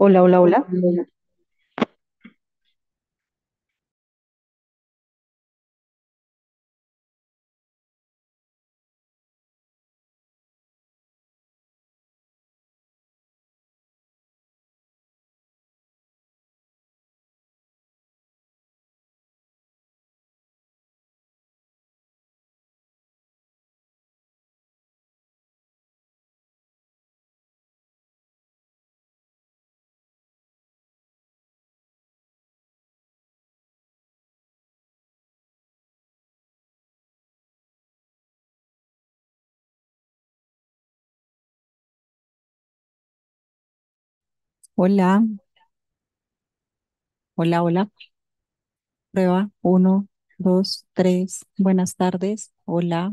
Hola, hola, hola. Hola. Hola, hola. Prueba 1, 2, 3. Buenas tardes. Hola.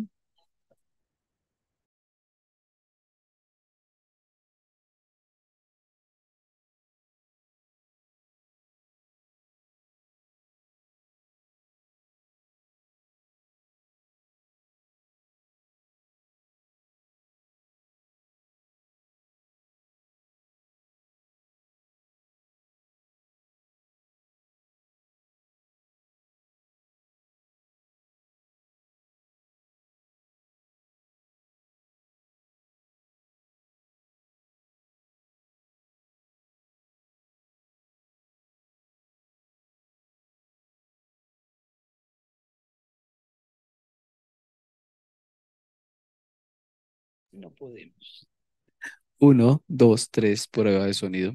No podemos. Uno, dos, tres, prueba de sonido.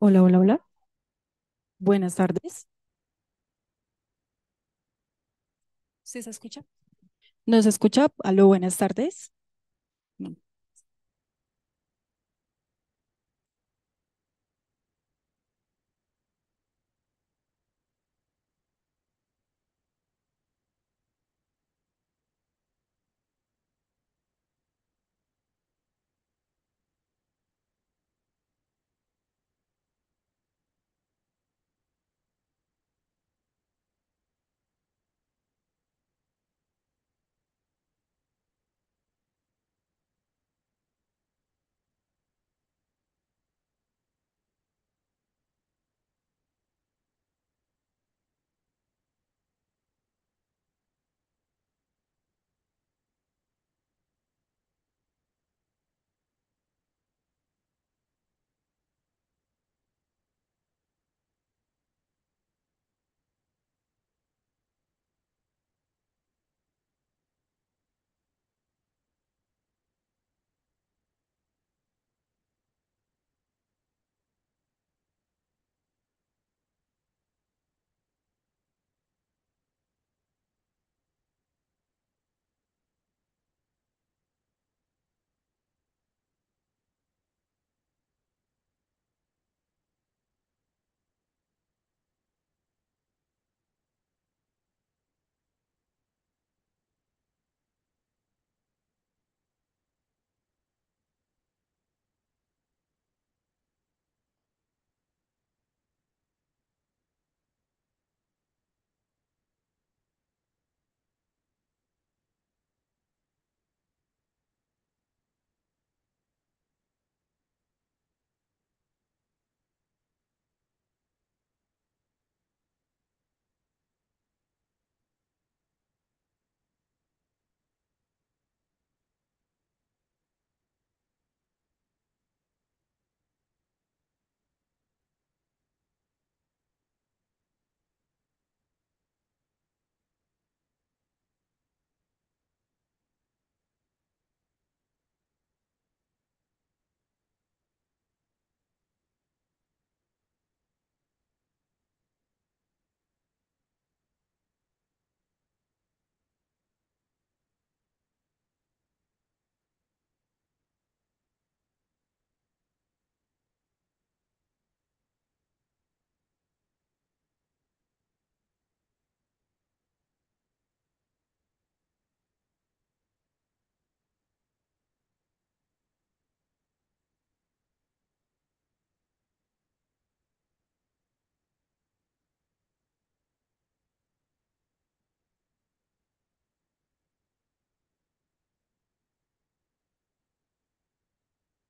Hola, hola, hola. Buenas tardes. ¿Sí se escucha? ¿Nos escucha? Aló, buenas tardes.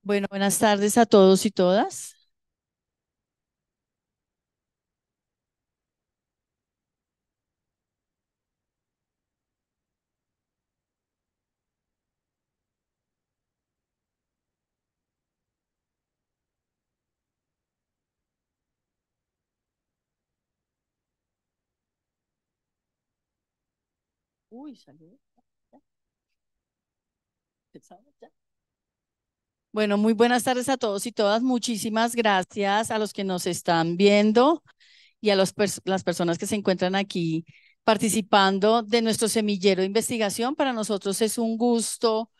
Bueno, buenas tardes a todos y todas. Uy, salió. ¿Ya? Bueno, muy buenas tardes a todos y todas. Muchísimas gracias a los que nos están viendo y a las personas que se encuentran aquí participando de nuestro semillero de investigación. Para nosotros es un gusto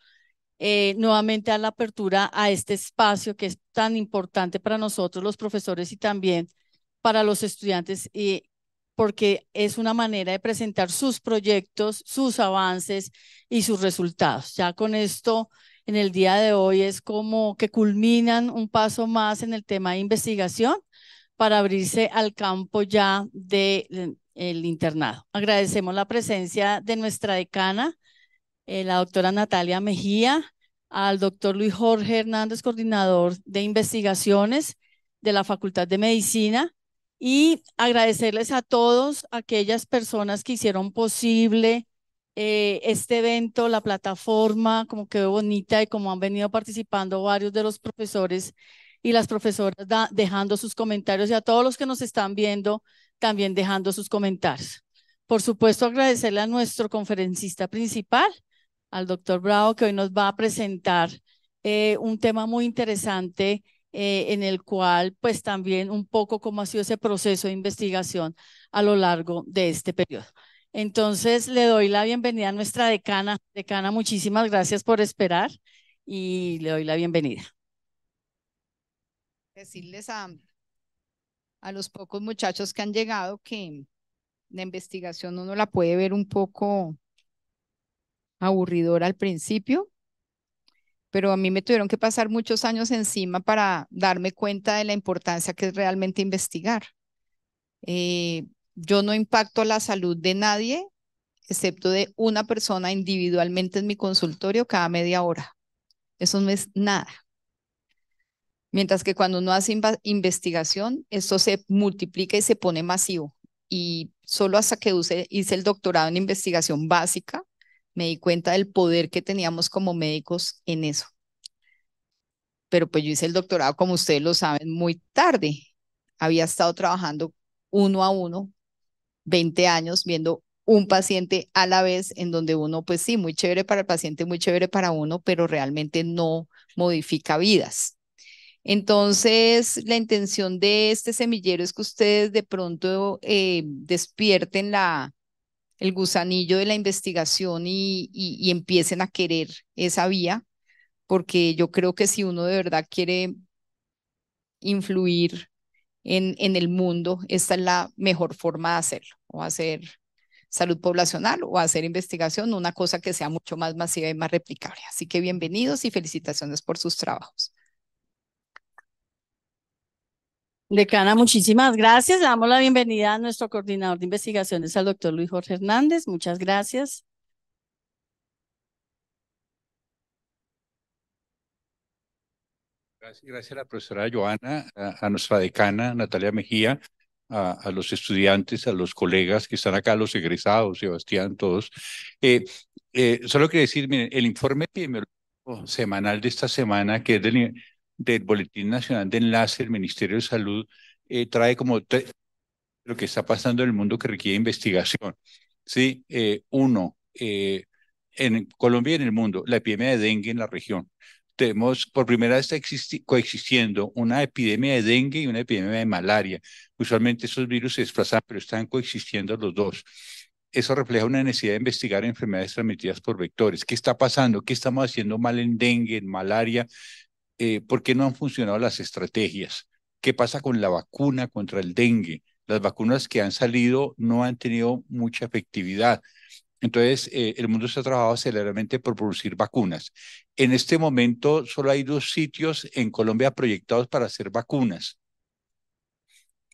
eh, nuevamente a la apertura a este espacio que es tan importante para nosotros, los profesores, y también para los estudiantes, eh, porque es una manera de presentar sus proyectos, sus avances y sus resultados. Ya con esto en el día de hoy es como que culminan un paso más en el tema de investigación para abrirse al campo ya del de internado. Agradecemos la presencia de nuestra decana, eh, la doctora Natalia Mejía, al doctor Luis Jorge Hernández, coordinador de investigaciones de la Facultad de Medicina, y agradecerles a todos aquellas personas que hicieron posible eh, este evento, la plataforma, como quedó bonita y como han venido participando varios de los profesores y las profesoras dejando sus comentarios y a todos los que nos están viendo también dejando sus comentarios. Por supuesto, agradecerle a nuestro conferencista principal, al doctor Bravo, que hoy nos va a presentar eh, un tema muy interesante eh, en el cual pues también un poco cómo ha sido ese proceso de investigación a lo largo de este periodo. Entonces le doy la bienvenida a nuestra decana. Decana, muchísimas gracias por esperar y le doy la bienvenida. Decirles a, los pocos muchachos que han llegado que la investigación uno la puede ver un poco aburridora al principio, pero a mí me tuvieron que pasar muchos años encima para darme cuenta de la importancia que es realmente investigar. Eh, yo no impacto la salud de nadie, excepto de una persona individualmente en mi consultorio cada media hora. Eso no es nada. Mientras que cuando uno hace investigación, esto se multiplica y se pone masivo. Y solo hasta que hice el doctorado en investigación básica, me di cuenta del poder que teníamos como médicos en eso. Pero pues yo hice el doctorado, como ustedes lo saben, muy tarde. Había estado trabajando uno a uno 20 años viendo un paciente a la vez en donde uno, pues sí, muy chévere para el paciente, muy chévere para uno, pero realmente no modifica vidas. Entonces, la intención de este semillero es que ustedes de pronto eh, despierten la, el gusanillo de la investigación y, y empiecen a querer esa vía, porque yo creo que si uno de verdad quiere influir en, el mundo, esta es la mejor forma de hacerlo, o hacer salud poblacional o hacer investigación, una cosa que sea mucho más masiva y más replicable. Así que bienvenidos y felicitaciones por sus trabajos. Decana, muchísimas gracias. Le damos la bienvenida a nuestro coordinador de investigaciones, al doctor Luis Jorge Hernández. Muchas gracias. Gracias, a la profesora Joana, a, nuestra decana Natalia Mejía, a, los estudiantes, a los colegas que están acá, los egresados, Sebastián, todos. Eh, eh, solo quiero decir, el informe epidemiológico semanal de esta semana, que es del, Boletín Nacional de Enlace del Ministerio de Salud, eh, trae como lo que está pasando en el mundo que requiere investigación. ¿sí? uno, en Colombia y en el mundo, la epidemia de dengue en la región tenemos por primera vez está coexistiendo una epidemia de dengue y una epidemia de malaria. Usualmente esos virus se desplazan, pero están coexistiendo los dos. Eso refleja una necesidad de investigar enfermedades transmitidas por vectores. ¿Qué está pasando? ¿Qué estamos haciendo mal en dengue, en malaria? Eh, ¿Por qué no han funcionado las estrategias? ¿Qué pasa con la vacuna contra el dengue? Las vacunas que han salido no han tenido mucha efectividad. Entonces, eh, el mundo se ha trabajado aceleradamente por producir vacunas. En este momento, solo hay dos sitios en Colombia proyectados para hacer vacunas,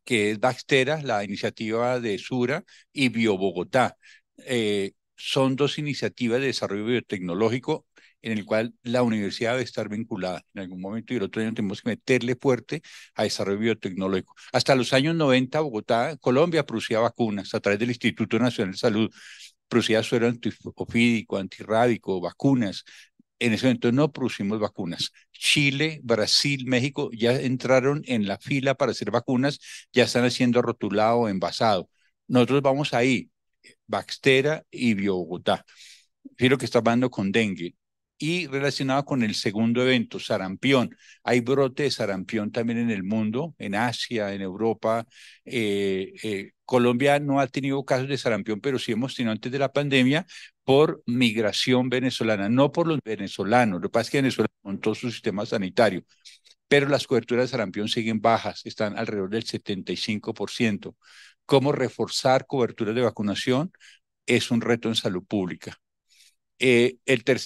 que es Baxtera, la iniciativa de Sura, y BioBogotá. Eh, son dos iniciativas de desarrollo biotecnológico en el cual la universidad debe estar vinculada en algún momento y el otro año tenemos que meterle fuerte a desarrollo biotecnológico. Hasta los años 90, Bogotá, Colombia producía vacunas a través del Instituto Nacional de Salud producías suero antiofídico, antirrábico, vacunas. En ese momento no producimos vacunas. Chile, Brasil, México ya entraron en la fila para hacer vacunas, ya están haciendo rotulado, envasado. Nosotros vamos ahí, Baxtera y Biogotá. Fíjate lo que está pasando con dengue y relacionado con el segundo evento, sarampión. Hay brotes de sarampión también en el mundo, en Asia, en Europa. Eh, eh, Colombia no ha tenido casos de sarampión, pero sí hemos tenido antes de la pandemia por migración venezolana, no por los venezolanos. Lo que pasa es que Venezuela todo su sistema sanitario, pero las coberturas de sarampión siguen bajas, están alrededor del 75%. ¿Cómo reforzar cobertura de vacunación? Es un reto en salud pública eh,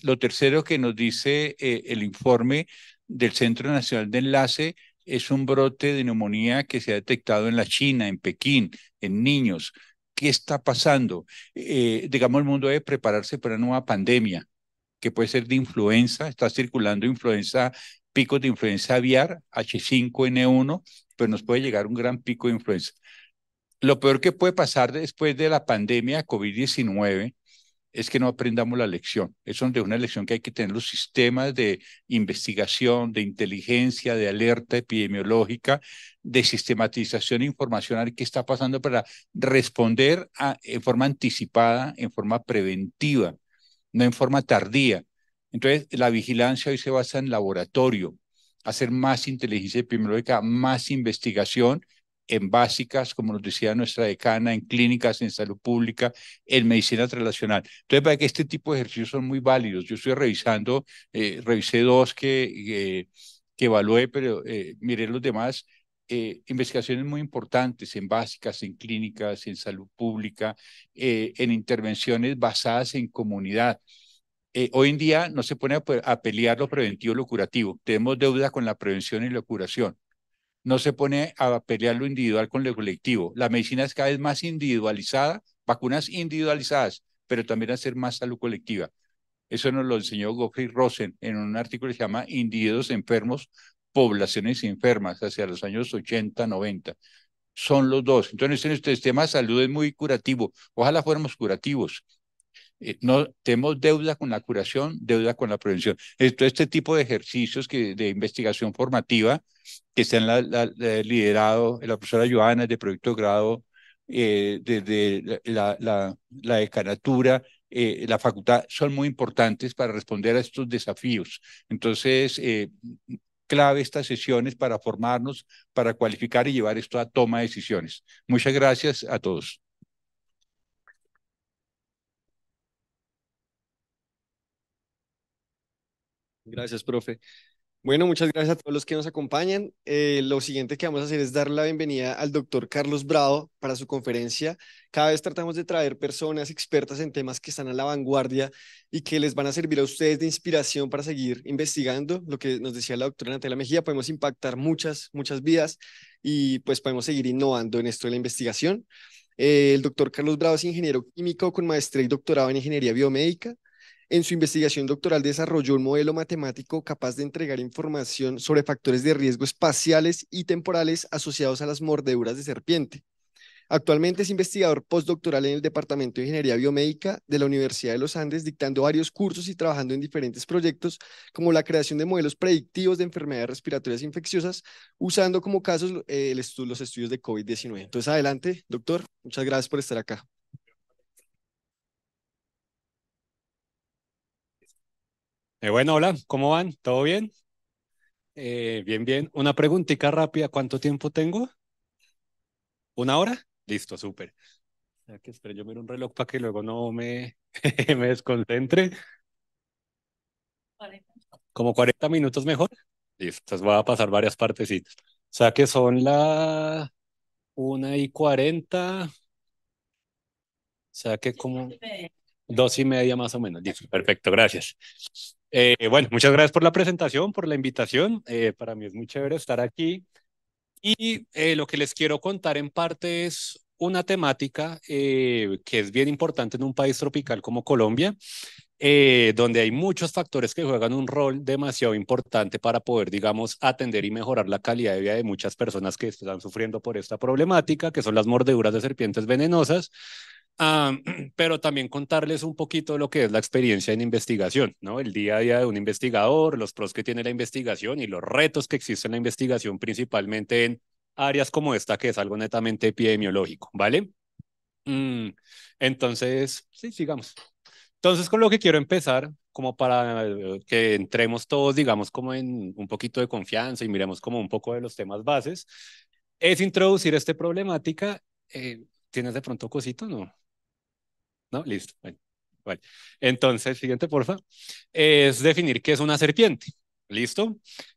lo tercero que nos dice eh, el informe del Centro Nacional de Enlace es un brote de neumonía que se ha detectado en la China, en Pekín, en niños. ¿Qué está pasando? Eh, digamos, el mundo debe prepararse para una nueva pandemia que puede ser de influenza, está circulando influenza, picos de influenza aviar, H5N1, pero nos puede llegar un gran pico de influenza. Lo peor que puede pasar después de la pandemia COVID-19 es que no aprendamos la lección. Es donde una lección que hay que tener los sistemas de investigación, de inteligencia, de alerta epidemiológica, de sistematización informacional que está pasando para responder en forma anticipada, en forma preventiva, no en forma tardía. Entonces, la vigilancia hoy se basa en laboratorio, hacer más inteligencia epidemiológica, más investigación en básicas, como nos decía nuestra decana, en clínicas, en salud pública, en medicina tradicional. Entonces, para que este tipo de ejercicios son muy válidos. Yo estoy revisando, eh, revisé dos que, eh, que evalué, pero eh, miré los demás. investigaciones muy importantes en básicas, en clínicas, en salud pública, en intervenciones basadas en comunidad. hoy en día no se pone a, pelear lo preventivo y lo curativo. Tenemos deuda con la prevención y la curación no se pone a pelear lo individual con lo colectivo. La medicina es cada vez más individualizada, vacunas individualizadas, pero también hacer más salud colectiva. Eso nos lo enseñó Goffrey Rosen en un artículo que se llama Individuos enfermos, poblaciones enfermas, hacia los años 80, 90. Son los dos. Entonces, este sistema de salud es muy curativo. Ojalá fuéramos curativos eh, no tenemos deuda con la curación, deuda con la prevención. Esto, este tipo de ejercicios de investigación formativa que se han liderado la profesora Joana de proyecto grado desde eh, la, la, decanatura, eh, la facultad, son muy importantes para responder a estos desafíos. Entonces, clave estas sesiones para formarnos, para cualificar y llevar esto a toma de decisiones. Muchas gracias a todos. Gracias, profe. Bueno, muchas gracias a todos los que nos acompañan. Eh, lo siguiente que vamos a hacer es dar la bienvenida al doctor Carlos Bravo para su conferencia. Cada vez tratamos de traer personas expertas en temas que están a la vanguardia y que les van a servir a ustedes de inspiración para seguir investigando. Lo que nos decía la doctora Natalia Mejía, podemos impactar muchas, muchas vidas y pues podemos seguir innovando en esto de la investigación. Eh, el doctor Carlos Bravo es ingeniero químico con maestría y doctorado en ingeniería biomédica. En su investigación doctoral desarrolló un modelo matemático capaz de entregar información sobre factores de riesgo espaciales y temporales asociados a las mordeduras de serpiente. Actualmente es investigador postdoctoral en el Departamento de Ingeniería Biomédica de la Universidad de los Andes, dictando varios cursos y trabajando en diferentes proyectos, como la creación de modelos predictivos de enfermedades respiratorias infecciosas, usando como casos eh, los estudios de COVID-19. Entonces, adelante, doctor. Muchas gracias por estar acá. Eh, bueno, hola, ¿cómo van? ¿Todo bien? Eh, bien, bien. Una preguntita rápida, ¿cuánto tiempo tengo? ¿Una hora? Listo, súper. que espero yo miro un reloj para que luego no me, me desconcentre. Como 40 minutos mejor. Listo, voy a pasar varias partecitas. O sea que son la 1 y 40. O sea que como dos y media más o menos. Listo, perfecto, gracias. Eh, bueno, muchas gracias por la presentación, por la invitación. Eh, para mí es muy chévere estar aquí. Y eh, lo que les quiero contar en parte es una temática que es bien importante en un país tropical como Colombia, donde hay muchos factores que juegan un rol demasiado importante para poder, digamos, atender y mejorar la calidad de vida de muchas personas que están sufriendo por esta problemática, que son las mordeduras de serpientes venenosas Ah, pero también contarles un poquito lo que es la experiencia en investigación, ¿no? El día a día de un investigador, los pros que tiene la investigación y los retos que existen en la investigación, principalmente en áreas como esta, que es algo netamente epidemiológico, ¿vale? Mm, entonces, sí, sigamos. Entonces, con lo que quiero empezar, como para eh, que entremos todos, digamos, como en un poquito de confianza y miremos como un poco de los temas bases, es introducir esta problemática. Eh, ¿Tienes de pronto cosito, no? ¿No? Listo. Entonces, siguiente, porfa. Es definir qué es una serpiente. ¿Listo?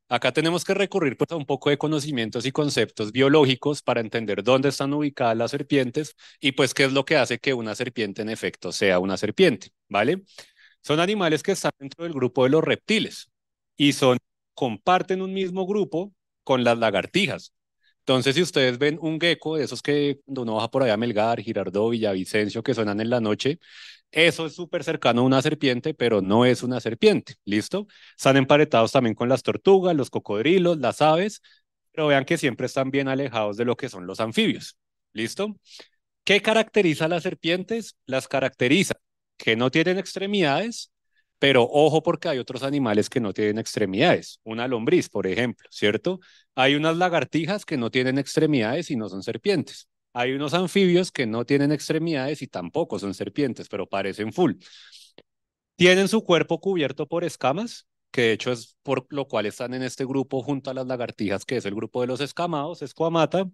Acá tenemos que recurrir pues, a un poco de conocimientos y conceptos biológicos para entender dónde están ubicadas las serpientes y pues qué es lo que hace que una serpiente en efecto sea una serpiente, ¿vale? Son animales que están dentro del grupo de los reptiles y son, comparten un mismo grupo con las lagartijas, entonces, si ustedes ven un gecko, de esos que uno baja por allá Melgar, Girardot, Villavicencio, que suenan en la noche, eso es súper cercano a una serpiente, pero no es una serpiente, ¿listo? Están emparetados también con las tortugas, los cocodrilos, las aves, pero vean que siempre están bien alejados de lo que son los anfibios, ¿listo? ¿Qué caracteriza a las serpientes? Las caracteriza que no tienen extremidades, pero ojo porque hay otros animales que no tienen extremidades. Una lombriz, por ejemplo, ¿cierto? Hay unas lagartijas que no tienen extremidades y no son serpientes. Hay unos anfibios que no tienen extremidades y tampoco son serpientes, pero parecen full. Tienen su cuerpo cubierto por escamas, que de hecho es por lo cual están en este grupo junto a las lagartijas, que es el grupo de los escamados, escuamata,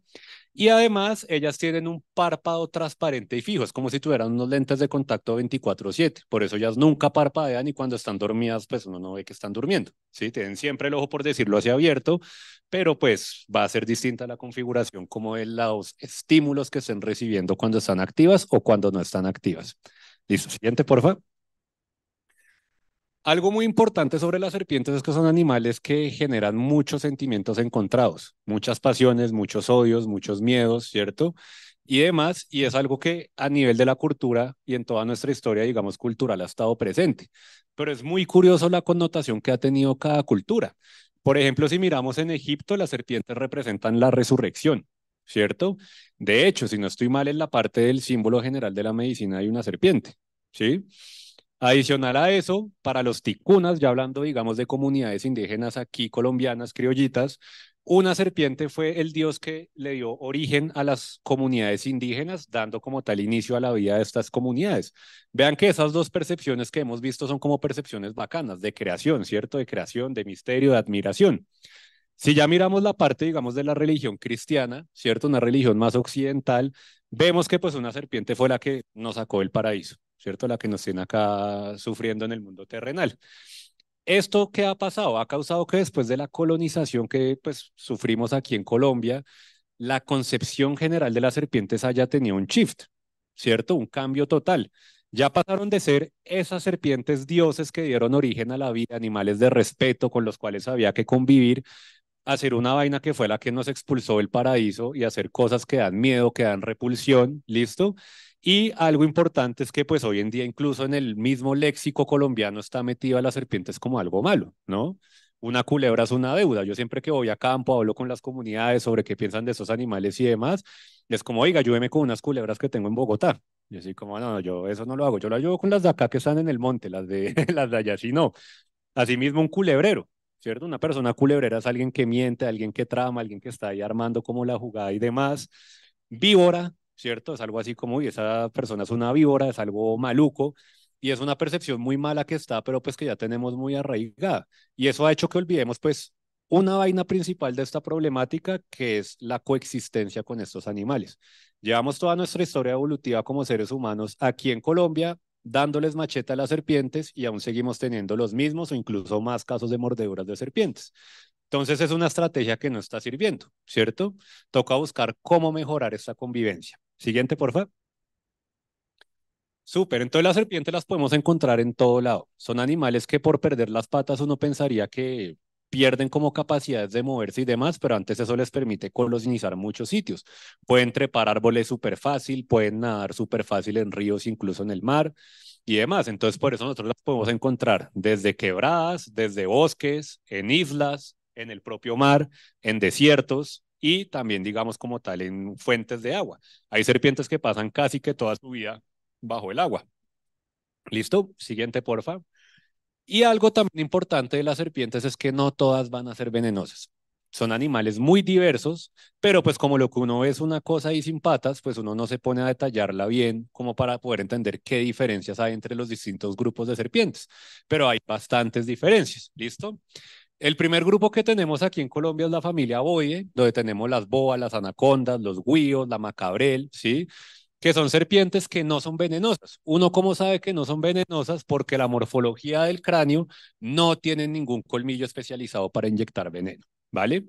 y además ellas tienen un párpado transparente y fijo, es como si tuvieran unos lentes de contacto 24/7, por eso ellas nunca parpadean y cuando están dormidas pues uno no ve que están durmiendo, ¿sí? Tienen siempre el ojo, por decirlo así, abierto, pero pues va a ser distinta la configuración como de los estímulos que estén recibiendo cuando están activas o cuando no están activas. Listo, siguiente, por favor. Algo muy importante sobre las serpientes es que son animales que generan muchos sentimientos encontrados, muchas pasiones, muchos odios, muchos miedos, ¿cierto? Y demás, y es algo que a nivel de la cultura y en toda nuestra historia, digamos, cultural ha estado presente. Pero es muy curioso la connotación que ha tenido cada cultura. Por ejemplo, si miramos en Egipto, las serpientes representan la resurrección, ¿cierto? De hecho, si no estoy mal, en la parte del símbolo general de la medicina hay una serpiente, ¿sí? Adicional a eso, para los ticunas, ya hablando, digamos, de comunidades indígenas aquí colombianas, criollitas, una serpiente fue el dios que le dio origen a las comunidades indígenas, dando como tal inicio a la vida de estas comunidades. Vean que esas dos percepciones que hemos visto son como percepciones bacanas, de creación, ¿cierto? De creación, de misterio, de admiración. Si ya miramos la parte, digamos, de la religión cristiana, ¿cierto? Una religión más occidental, vemos que pues una serpiente fue la que nos sacó el paraíso, ¿cierto? La que nos tiene acá sufriendo en el mundo terrenal. ¿Esto qué ha pasado? Ha causado que después de la colonización que pues, sufrimos aquí en Colombia, la concepción general de las serpientes haya tenido un shift, ¿cierto? Un cambio total. Ya pasaron de ser esas serpientes dioses que dieron origen a la vida, animales de respeto con los cuales había que convivir, a ser una vaina que fue la que nos expulsó del paraíso y hacer cosas que dan miedo, que dan repulsión, ¿listo? Y algo importante es que pues hoy en día incluso en el mismo léxico colombiano está metida las serpientes como algo malo, ¿no? Una culebra es una deuda. Yo siempre que voy a campo hablo con las comunidades sobre qué piensan de esos animales y demás. es como, oiga, ayúdeme con unas culebras que tengo en Bogotá. Yo así como, no, yo eso no lo hago. Yo lo ayudo con las de acá que están en el monte, las de, las de allá si no. Asimismo, un culebrero, ¿cierto? Una persona culebrera es alguien que miente, alguien que trama, alguien que está ahí armando como la jugada y demás. Víbora, ¿cierto? Es algo así como, y esa persona es una víbora, es algo maluco, y es una percepción muy mala que está, pero pues que ya tenemos muy arraigada. Y eso ha hecho que olvidemos, pues, una vaina principal de esta problemática, que es la coexistencia con estos animales. Llevamos toda nuestra historia evolutiva como seres humanos aquí en Colombia, dándoles macheta a las serpientes y aún seguimos teniendo los mismos o incluso más casos de mordeduras de serpientes. Entonces es una estrategia que no está sirviendo, ¿cierto? Toca buscar cómo mejorar esta convivencia. Siguiente, por favor. Súper, entonces las serpientes las podemos encontrar en todo lado. Son animales que por perder las patas uno pensaría que pierden como capacidades de moverse y demás, pero antes eso les permite colonizar muchos sitios. Pueden trepar árboles súper fácil, pueden nadar súper fácil en ríos, incluso en el mar y demás. Entonces por eso nosotros las podemos encontrar desde quebradas, desde bosques, en islas, en el propio mar, en desiertos, y también, digamos, como tal, en fuentes de agua. Hay serpientes que pasan casi que toda su vida bajo el agua. ¿Listo? Siguiente, porfa. Y algo también importante de las serpientes es que no todas van a ser venenosas. Son animales muy diversos, pero pues como lo que uno ve es una cosa y sin patas, pues uno no se pone a detallarla bien como para poder entender qué diferencias hay entre los distintos grupos de serpientes. Pero hay bastantes diferencias, ¿listo? El primer grupo que tenemos aquí en Colombia es la familia boye, donde tenemos las boas, las anacondas, los guíos, la macabrel, ¿sí? que son serpientes que no son venenosas. Uno cómo sabe que no son venenosas porque la morfología del cráneo no tiene ningún colmillo especializado para inyectar veneno, ¿vale?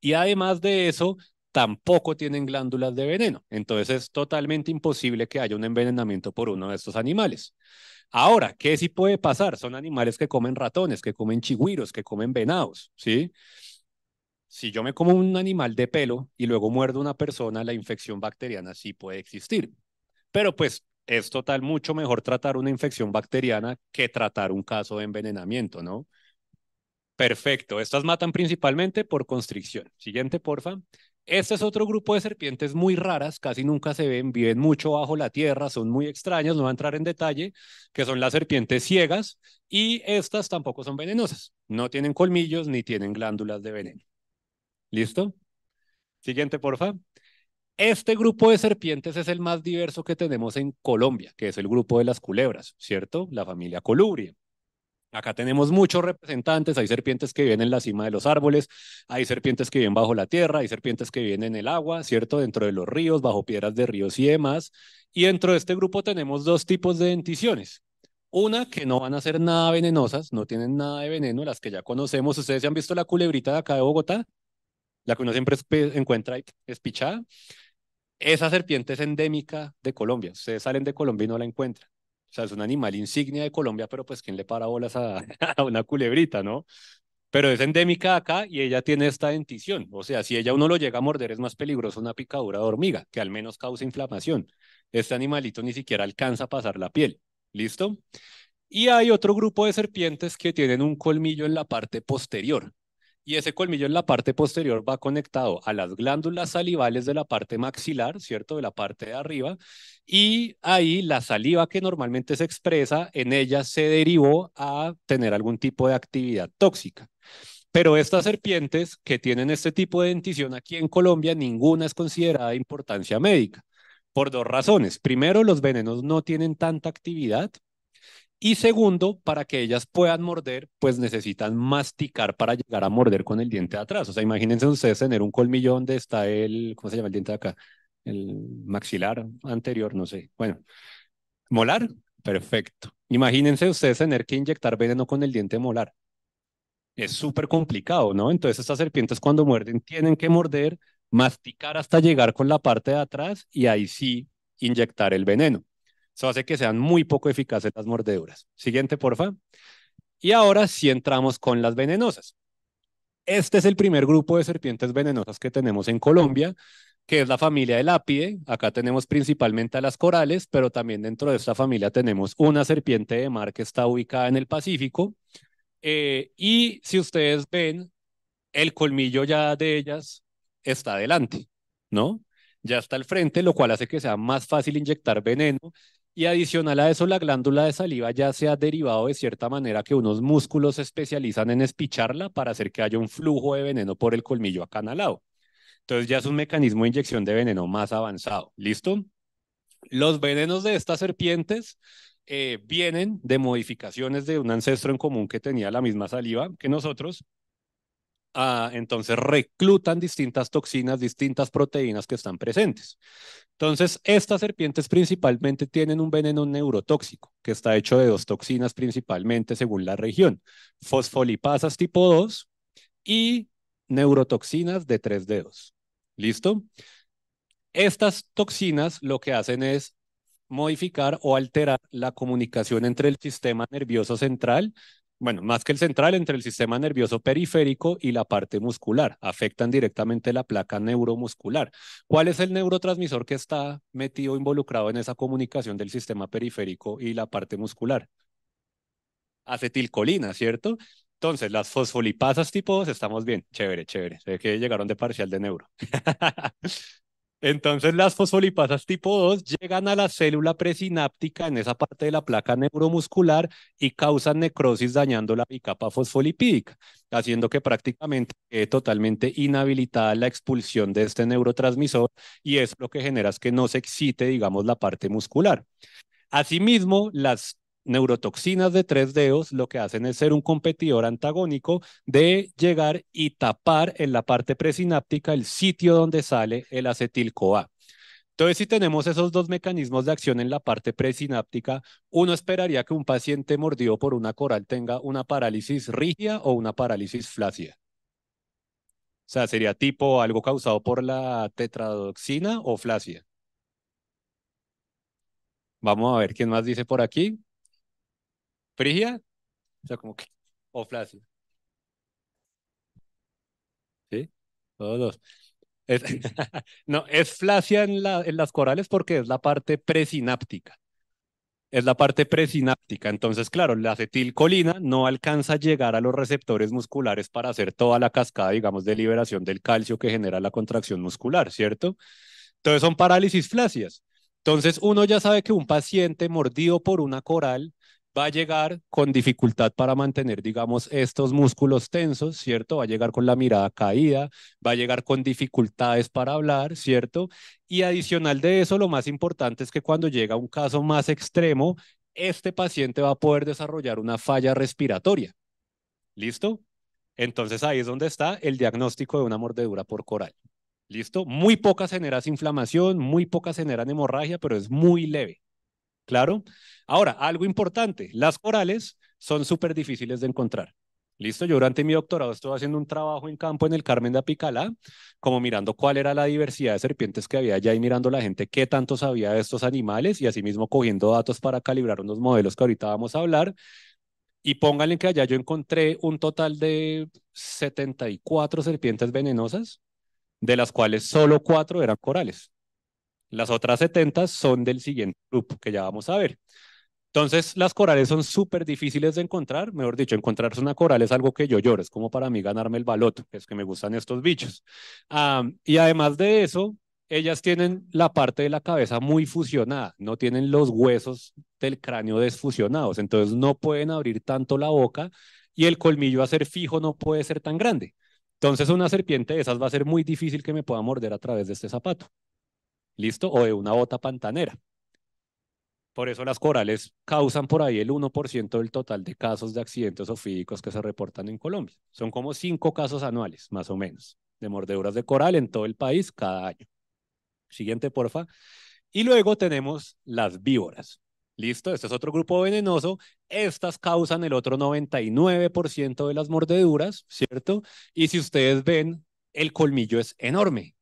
Y además de eso, tampoco tienen glándulas de veneno. Entonces es totalmente imposible que haya un envenenamiento por uno de estos animales. Ahora, ¿qué sí puede pasar? Son animales que comen ratones, que comen chigüiros, que comen venados, ¿sí? Si yo me como un animal de pelo y luego muerdo una persona, la infección bacteriana sí puede existir. Pero pues es total mucho mejor tratar una infección bacteriana que tratar un caso de envenenamiento, ¿no? Perfecto. Estas matan principalmente por constricción. Siguiente, porfa. Este es otro grupo de serpientes muy raras, casi nunca se ven, viven mucho bajo la tierra, son muy extrañas, no voy a entrar en detalle, que son las serpientes ciegas y estas tampoco son venenosas, no tienen colmillos ni tienen glándulas de veneno. ¿Listo? Siguiente, porfa. Este grupo de serpientes es el más diverso que tenemos en Colombia, que es el grupo de las culebras, ¿cierto? La familia Colubria. Acá tenemos muchos representantes, hay serpientes que viven en la cima de los árboles, hay serpientes que viven bajo la tierra, hay serpientes que viven en el agua, ¿cierto? Dentro de los ríos, bajo piedras de ríos y demás. Y dentro de este grupo tenemos dos tipos de denticiones. Una que no van a ser nada venenosas, no tienen nada de veneno, las que ya conocemos. Ustedes han visto la culebrita de acá de Bogotá, la que uno siempre encuentra espichada. Esa serpiente es endémica de Colombia. Ustedes salen de Colombia y no la encuentran. O sea, es un animal insignia de Colombia, pero pues ¿quién le para bolas a, una culebrita, no? Pero es endémica acá y ella tiene esta dentición. O sea, si ella uno lo llega a morder, es más peligroso una picadura de hormiga, que al menos causa inflamación. Este animalito ni siquiera alcanza a pasar la piel. ¿Listo? Y hay otro grupo de serpientes que tienen un colmillo en la parte posterior, y ese colmillo en la parte posterior va conectado a las glándulas salivales de la parte maxilar, ¿cierto? De la parte de arriba. Y ahí la saliva que normalmente se expresa, en ella se derivó a tener algún tipo de actividad tóxica. Pero estas serpientes que tienen este tipo de dentición aquí en Colombia, ninguna es considerada de importancia médica. Por dos razones. Primero, los venenos no tienen tanta actividad, y segundo, para que ellas puedan morder, pues necesitan masticar para llegar a morder con el diente de atrás. O sea, imagínense ustedes tener un colmillo donde está el, ¿cómo se llama el diente de acá? El maxilar anterior, no sé. Bueno, molar, perfecto. Imagínense ustedes tener que inyectar veneno con el diente molar. Es súper complicado, ¿no? Entonces estas serpientes cuando muerden tienen que morder, masticar hasta llegar con la parte de atrás y ahí sí inyectar el veneno. Eso hace que sean muy poco eficaces las mordeduras. Siguiente, porfa. Y ahora sí entramos con las venenosas. Este es el primer grupo de serpientes venenosas que tenemos en Colombia, que es la familia del ápide. Acá tenemos principalmente a las corales, pero también dentro de esta familia tenemos una serpiente de mar que está ubicada en el Pacífico. Eh, y si ustedes ven, el colmillo ya de ellas está adelante, ¿no? Ya está al frente, lo cual hace que sea más fácil inyectar veneno y adicional a eso, la glándula de saliva ya se ha derivado de cierta manera que unos músculos se especializan en espicharla para hacer que haya un flujo de veneno por el colmillo acanalado. Entonces ya es un mecanismo de inyección de veneno más avanzado. ¿Listo? Los venenos de estas serpientes eh, vienen de modificaciones de un ancestro en común que tenía la misma saliva que nosotros Ah, entonces reclutan distintas toxinas, distintas proteínas que están presentes. Entonces, estas serpientes principalmente tienen un veneno neurotóxico, que está hecho de dos toxinas principalmente según la región, fosfolipasas tipo 2 y neurotoxinas de tres dedos. ¿Listo? Estas toxinas lo que hacen es modificar o alterar la comunicación entre el sistema nervioso central bueno, más que el central, entre el sistema nervioso periférico y la parte muscular. Afectan directamente la placa neuromuscular. ¿Cuál es el neurotransmisor que está metido, involucrado en esa comunicación del sistema periférico y la parte muscular? Acetilcolina, ¿cierto? Entonces, las fosfolipasas tipo 2, estamos bien. Chévere, chévere. Sé que llegaron de parcial de neuro. Entonces las fosfolipasas tipo 2 llegan a la célula presináptica en esa parte de la placa neuromuscular y causan necrosis dañando la bicapa fosfolipídica, haciendo que prácticamente quede totalmente inhabilitada la expulsión de este neurotransmisor y es lo que genera es que no se excite, digamos, la parte muscular. Asimismo, las neurotoxinas de tres dedos lo que hacen es ser un competidor antagónico de llegar y tapar en la parte presináptica el sitio donde sale el acetil-CoA. Entonces, si tenemos esos dos mecanismos de acción en la parte presináptica, uno esperaría que un paciente mordido por una coral tenga una parálisis rígida o una parálisis flácida. O sea, sería tipo algo causado por la tetradoxina o flacia Vamos a ver quién más dice por aquí. Frigia, o sea, como que, o Flacia. ¿Sí? Todos los... no, es flacia en, la, en las corales porque es la parte presináptica. Es la parte presináptica. Entonces, claro, la acetilcolina no alcanza a llegar a los receptores musculares para hacer toda la cascada, digamos, de liberación del calcio que genera la contracción muscular, ¿cierto? Entonces son parálisis flacias. Entonces uno ya sabe que un paciente mordido por una coral va a llegar con dificultad para mantener, digamos, estos músculos tensos, ¿cierto? Va a llegar con la mirada caída, va a llegar con dificultades para hablar, ¿cierto? Y adicional de eso, lo más importante es que cuando llega un caso más extremo, este paciente va a poder desarrollar una falla respiratoria. ¿Listo? Entonces ahí es donde está el diagnóstico de una mordedura por coral. ¿Listo? Muy pocas generan inflamación, muy pocas generan hemorragia, pero es muy leve. ¿Claro? Ahora, algo importante, las corales son súper difíciles de encontrar. Listo, yo durante mi doctorado estuve haciendo un trabajo en campo en el Carmen de Apicalá, como mirando cuál era la diversidad de serpientes que había allá y mirando la gente qué tanto sabía de estos animales y asimismo cogiendo datos para calibrar unos modelos que ahorita vamos a hablar. Y pónganle que allá yo encontré un total de 74 serpientes venenosas, de las cuales solo cuatro eran corales. Las otras 70 son del siguiente grupo que ya vamos a ver. Entonces, las corales son súper difíciles de encontrar. Mejor dicho, encontrarse una coral es algo que yo lloro. Es como para mí ganarme el baloto. Es que me gustan estos bichos. y además de eso, ellas tienen la parte de la cabeza muy fusionada. No tienen los huesos del cráneo desfusionados. Entonces, no pueden abrir tanto la boca y el colmillo a ser fijo no puede ser tan grande. Entonces, una serpiente de esas va a ser muy difícil que me pueda morder a través de este zapato. ¿Listo? O de una bota pantanera. Por eso las corales causan por ahí el 1% del total de casos de accidentes ofídicos que se reportan en Colombia. Son como 5 casos anuales, más o menos, de mordeduras de coral en todo el país cada año. Siguiente, porfa. Y luego tenemos las víboras. ¿Listo? Este es otro grupo venenoso. Estas causan el otro 99% de las mordeduras, ¿cierto? Y si ustedes ven, el colmillo es enorme.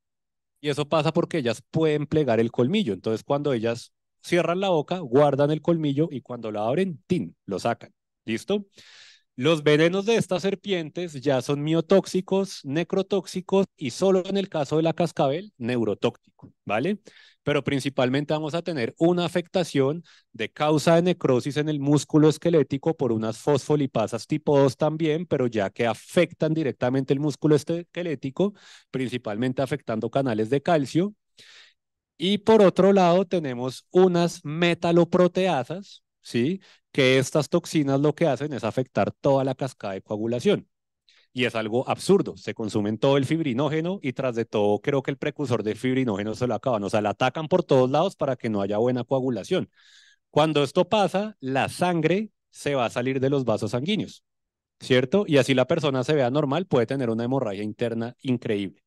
Y eso pasa porque ellas pueden plegar el colmillo. Entonces, cuando ellas cierran la boca, guardan el colmillo y cuando la abren, tin, lo sacan. ¿Listo? Los venenos de estas serpientes ya son miotóxicos, necrotóxicos y solo en el caso de la cascabel, neurotóxico, ¿vale? Pero principalmente vamos a tener una afectación de causa de necrosis en el músculo esquelético por unas fosfolipasas tipo 2 también, pero ya que afectan directamente el músculo esquelético, principalmente afectando canales de calcio. Y por otro lado tenemos unas metaloproteasas, ¿sí? que estas toxinas lo que hacen es afectar toda la cascada de coagulación. Y es algo absurdo, se consumen todo el fibrinógeno y tras de todo creo que el precursor de fibrinógeno se lo acaban, o sea, la atacan por todos lados para que no haya buena coagulación. Cuando esto pasa, la sangre se va a salir de los vasos sanguíneos, ¿cierto? Y así la persona se vea normal, puede tener una hemorragia interna increíble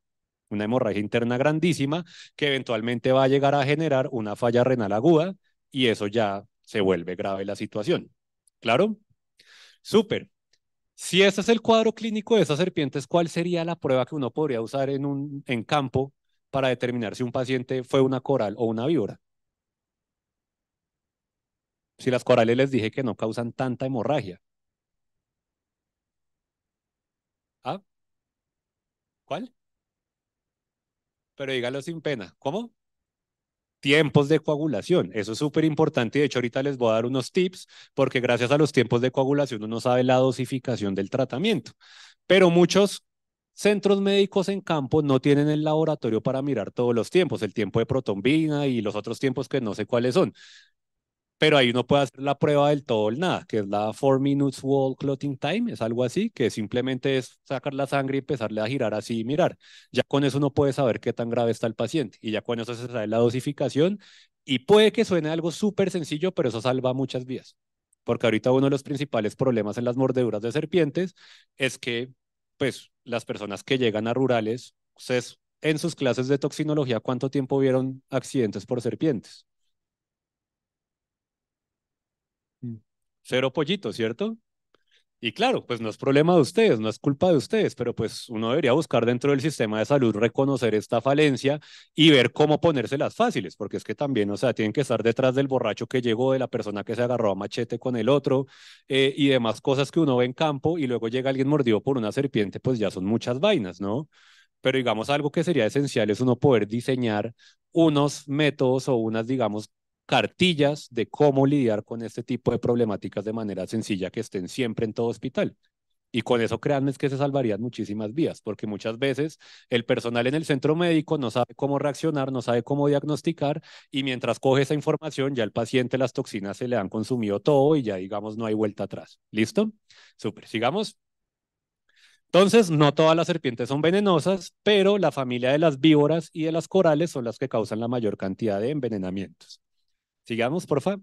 una hemorragia interna grandísima que eventualmente va a llegar a generar una falla renal aguda y eso ya se vuelve grave la situación. ¿Claro? Súper. Si ese es el cuadro clínico de esas serpientes, ¿cuál sería la prueba que uno podría usar en, un, en campo para determinar si un paciente fue una coral o una víbora? Si las corales les dije que no causan tanta hemorragia. ¿Ah? ¿Cuál? Pero dígalo sin pena. ¿Cómo? tiempos de coagulación. Eso es súper importante y de hecho ahorita les voy a dar unos tips porque gracias a los tiempos de coagulación uno sabe la dosificación del tratamiento. Pero muchos centros médicos en campo no tienen el laboratorio para mirar todos los tiempos, el tiempo de protombina y los otros tiempos que no sé cuáles son pero ahí uno puede hacer la prueba del todo el nada, que es la 4 minutes wall clotting time, es algo así, que simplemente es sacar la sangre y empezarle a girar así y mirar. Ya con eso uno puede saber qué tan grave está el paciente y ya con eso se sabe la dosificación y puede que suene algo súper sencillo, pero eso salva muchas vidas Porque ahorita uno de los principales problemas en las mordeduras de serpientes es que pues las personas que llegan a rurales, ustedes en sus clases de toxinología, ¿cuánto tiempo vieron accidentes por serpientes? cero pollitos, ¿cierto? Y claro, pues no es problema de ustedes, no es culpa de ustedes, pero pues uno debería buscar dentro del sistema de salud reconocer esta falencia y ver cómo ponérselas fáciles, porque es que también, o sea, tienen que estar detrás del borracho que llegó, de la persona que se agarró a machete con el otro eh, y demás cosas que uno ve en campo y luego llega alguien mordido por una serpiente, pues ya son muchas vainas, ¿no? Pero digamos algo que sería esencial es uno poder diseñar unos métodos o unas, digamos, cartillas de cómo lidiar con este tipo de problemáticas de manera sencilla que estén siempre en todo hospital. Y con eso créanme que se salvarían muchísimas vías, porque muchas veces el personal en el centro médico no sabe cómo reaccionar, no sabe cómo diagnosticar, y mientras coge esa información, ya el paciente las toxinas se le han consumido todo y ya digamos no hay vuelta atrás. ¿Listo? Súper, sigamos. Entonces, no todas las serpientes son venenosas, pero la familia de las víboras y de las corales son las que causan la mayor cantidad de envenenamientos. Digamos, por favor.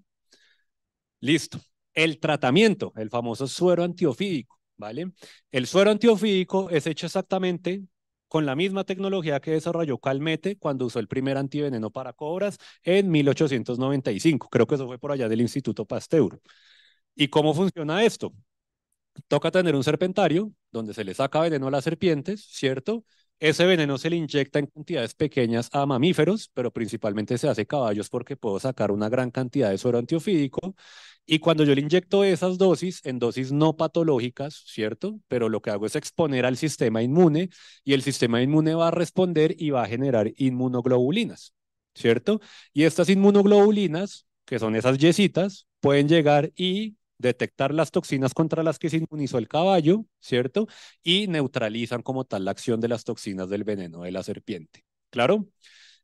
Listo. El tratamiento, el famoso suero antiofídico, ¿vale? El suero antiofídico es hecho exactamente con la misma tecnología que desarrolló Calmete cuando usó el primer antiveneno para cobras en 1895. Creo que eso fue por allá del Instituto Pasteur. ¿Y cómo funciona esto? Toca tener un serpentario donde se le saca veneno a las serpientes, ¿cierto? Ese veneno se le inyecta en cantidades pequeñas a mamíferos, pero principalmente se hace caballos porque puedo sacar una gran cantidad de suero antiofídico. Y cuando yo le inyecto esas dosis, en dosis no patológicas, ¿cierto? Pero lo que hago es exponer al sistema inmune y el sistema inmune va a responder y va a generar inmunoglobulinas, ¿cierto? Y estas inmunoglobulinas, que son esas yesitas, pueden llegar y detectar las toxinas contra las que se inmunizó el caballo, ¿cierto? Y neutralizan como tal la acción de las toxinas del veneno de la serpiente. ¿Claro?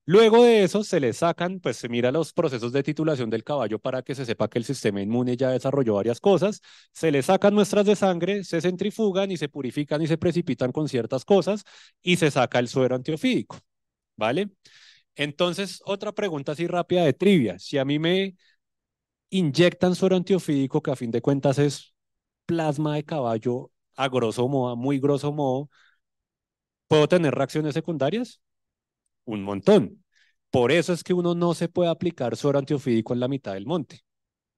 Luego de eso se le sacan, pues se mira los procesos de titulación del caballo para que se sepa que el sistema inmune ya desarrolló varias cosas, se le sacan muestras de sangre, se centrifugan y se purifican y se precipitan con ciertas cosas y se saca el suero antiofídico, ¿vale? Entonces, otra pregunta así rápida de trivia. Si a mí me inyectan suero antiofídico, que a fin de cuentas es plasma de caballo a grosso modo, a muy grosso modo, ¿puedo tener reacciones secundarias? Un montón. Por eso es que uno no se puede aplicar suero antiofídico en la mitad del monte.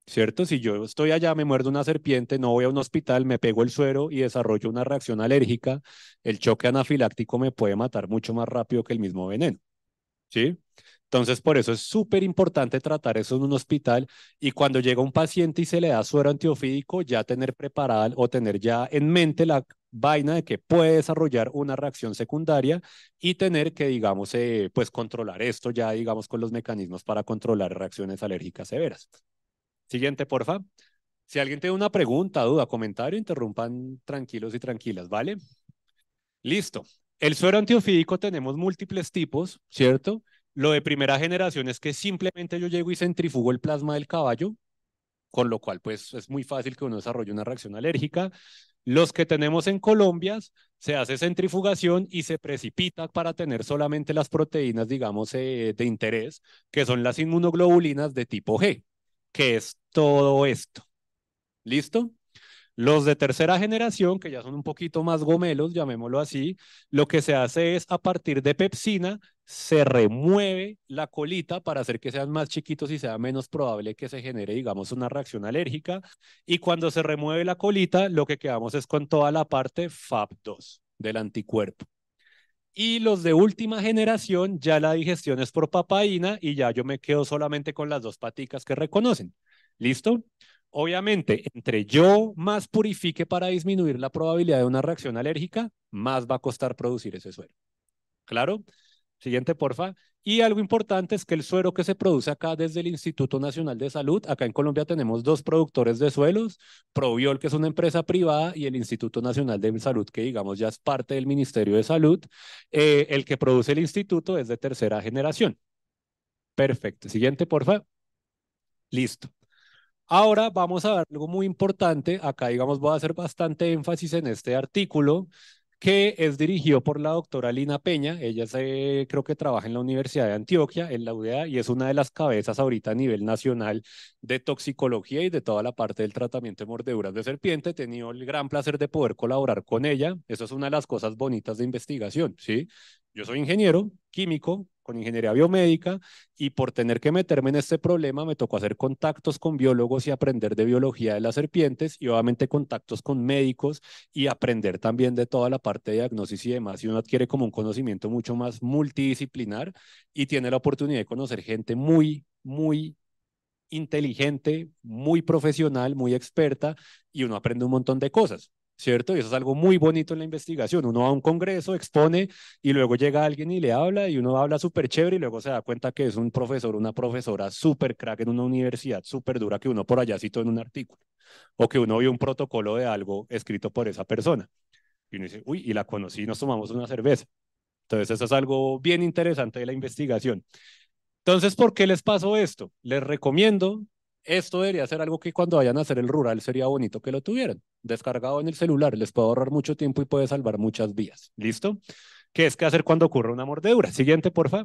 ¿Cierto? Si yo estoy allá, me muerdo una serpiente, no voy a un hospital, me pego el suero y desarrollo una reacción alérgica, el choque anafiláctico me puede matar mucho más rápido que el mismo veneno. ¿Sí? Entonces, por eso es súper importante tratar eso en un hospital y cuando llega un paciente y se le da suero antiofídico, ya tener preparada o tener ya en mente la vaina de que puede desarrollar una reacción secundaria y tener que, digamos, eh, pues controlar esto ya, digamos, con los mecanismos para controlar reacciones alérgicas severas. Siguiente, porfa. Si alguien tiene una pregunta, duda, comentario, interrumpan tranquilos y tranquilas, ¿vale? Listo. El suero antiofídico tenemos múltiples tipos, ¿cierto? Lo de primera generación es que simplemente yo llego y centrifugo el plasma del caballo, con lo cual pues es muy fácil que uno desarrolle una reacción alérgica. Los que tenemos en Colombia se hace centrifugación y se precipita para tener solamente las proteínas, digamos, eh, de interés, que son las inmunoglobulinas de tipo G, que es todo esto. ¿Listo? Los de tercera generación, que ya son un poquito más gomelos, llamémoslo así, lo que se hace es a partir de pepsina se remueve la colita para hacer que sean más chiquitos y sea menos probable que se genere, digamos, una reacción alérgica. Y cuando se remueve la colita, lo que quedamos es con toda la parte FAP2 del anticuerpo. Y los de última generación, ya la digestión es por papaína y ya yo me quedo solamente con las dos paticas que reconocen. ¿Listo? Obviamente, entre yo más purifique para disminuir la probabilidad de una reacción alérgica, más va a costar producir ese suero. ¿Claro? Siguiente, porfa. Y algo importante es que el suero que se produce acá desde el Instituto Nacional de Salud, acá en Colombia tenemos dos productores de suelos, Proviol, que es una empresa privada, y el Instituto Nacional de Salud, que digamos ya es parte del Ministerio de Salud. Eh, el que produce el instituto es de tercera generación. Perfecto. Siguiente, porfa. Listo. Ahora vamos a ver algo muy importante. Acá, digamos, voy a hacer bastante énfasis en este artículo que es dirigido por la doctora Lina Peña. Ella se, creo que trabaja en la Universidad de Antioquia, en la UDA, y es una de las cabezas ahorita a nivel nacional de toxicología y de toda la parte del tratamiento de mordeduras de serpiente. He tenido el gran placer de poder colaborar con ella. Eso es una de las cosas bonitas de investigación, ¿sí? Yo soy ingeniero, químico, con ingeniería biomédica, y por tener que meterme en este problema me tocó hacer contactos con biólogos y aprender de biología de las serpientes, y obviamente contactos con médicos y aprender también de toda la parte de diagnóstico y demás, y uno adquiere como un conocimiento mucho más multidisciplinar y tiene la oportunidad de conocer gente muy, muy inteligente, muy profesional, muy experta, y uno aprende un montón de cosas. ¿cierto? Y eso es algo muy bonito en la investigación. Uno va a un congreso, expone y luego llega alguien y le habla y uno habla súper chévere y luego se da cuenta que es un profesor, una profesora súper crack en una universidad súper dura que uno por allá citó en un artículo o que uno vio un protocolo de algo escrito por esa persona. Y uno dice, uy, y la conocí y nos tomamos una cerveza. Entonces eso es algo bien interesante de la investigación. Entonces, ¿por qué les pasó esto? Les recomiendo esto debería ser algo que cuando vayan a hacer el rural sería bonito que lo tuvieran. Descargado en el celular, les puede ahorrar mucho tiempo y puede salvar muchas vías. ¿Listo? ¿Qué es que hacer cuando ocurre una mordedura? Siguiente, porfa.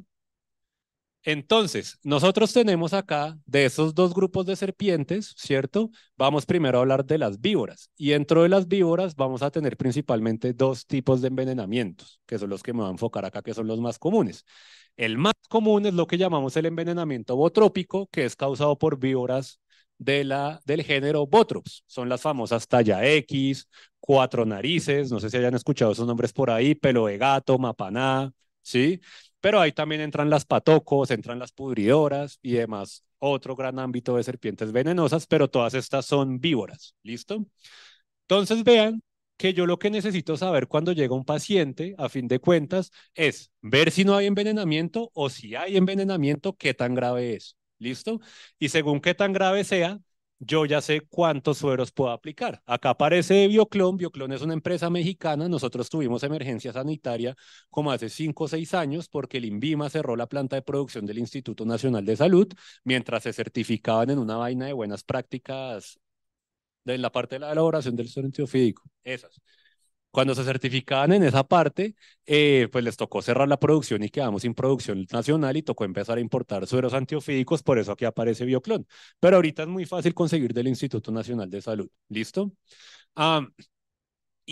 Entonces, nosotros tenemos acá de esos dos grupos de serpientes, ¿cierto? Vamos primero a hablar de las víboras. Y dentro de las víboras vamos a tener principalmente dos tipos de envenenamientos, que son los que me voy a enfocar acá, que son los más comunes. El más común es lo que llamamos el envenenamiento botrópico, que es causado por víboras del género Botrops. Son las famosas talla X, cuatro narices, no sé si hayan escuchado esos nombres por ahí, pelo de gato, mapaná, ¿sí? Pero ahí también entran las patocos, entran las pudridoras y demás, otro gran ámbito de serpientes venenosas, pero todas estas son víboras, ¿listo? Entonces vean que yo lo que necesito saber cuando llega un paciente, a fin de cuentas, es ver si no hay envenenamiento o si hay envenenamiento, qué tan grave es, ¿listo? Y según qué tan grave sea, yo ya sé cuántos sueros puedo aplicar. Acá aparece Bioclon. Bioclon es una empresa mexicana. Nosotros tuvimos emergencia sanitaria como hace cinco o seis años porque el INVIMA cerró la planta de producción del Instituto Nacional de Salud mientras se certificaban en una vaina de buenas prácticas de la parte de la elaboración del suero antiofídico. Esas. Cuando se certificaban en esa parte, eh, pues les tocó cerrar la producción y quedamos sin producción nacional y tocó empezar a importar sueros antiofídicos, por eso aquí aparece Bioclon. Pero ahorita es muy fácil conseguir del Instituto Nacional de Salud. ¿Listo? Ah,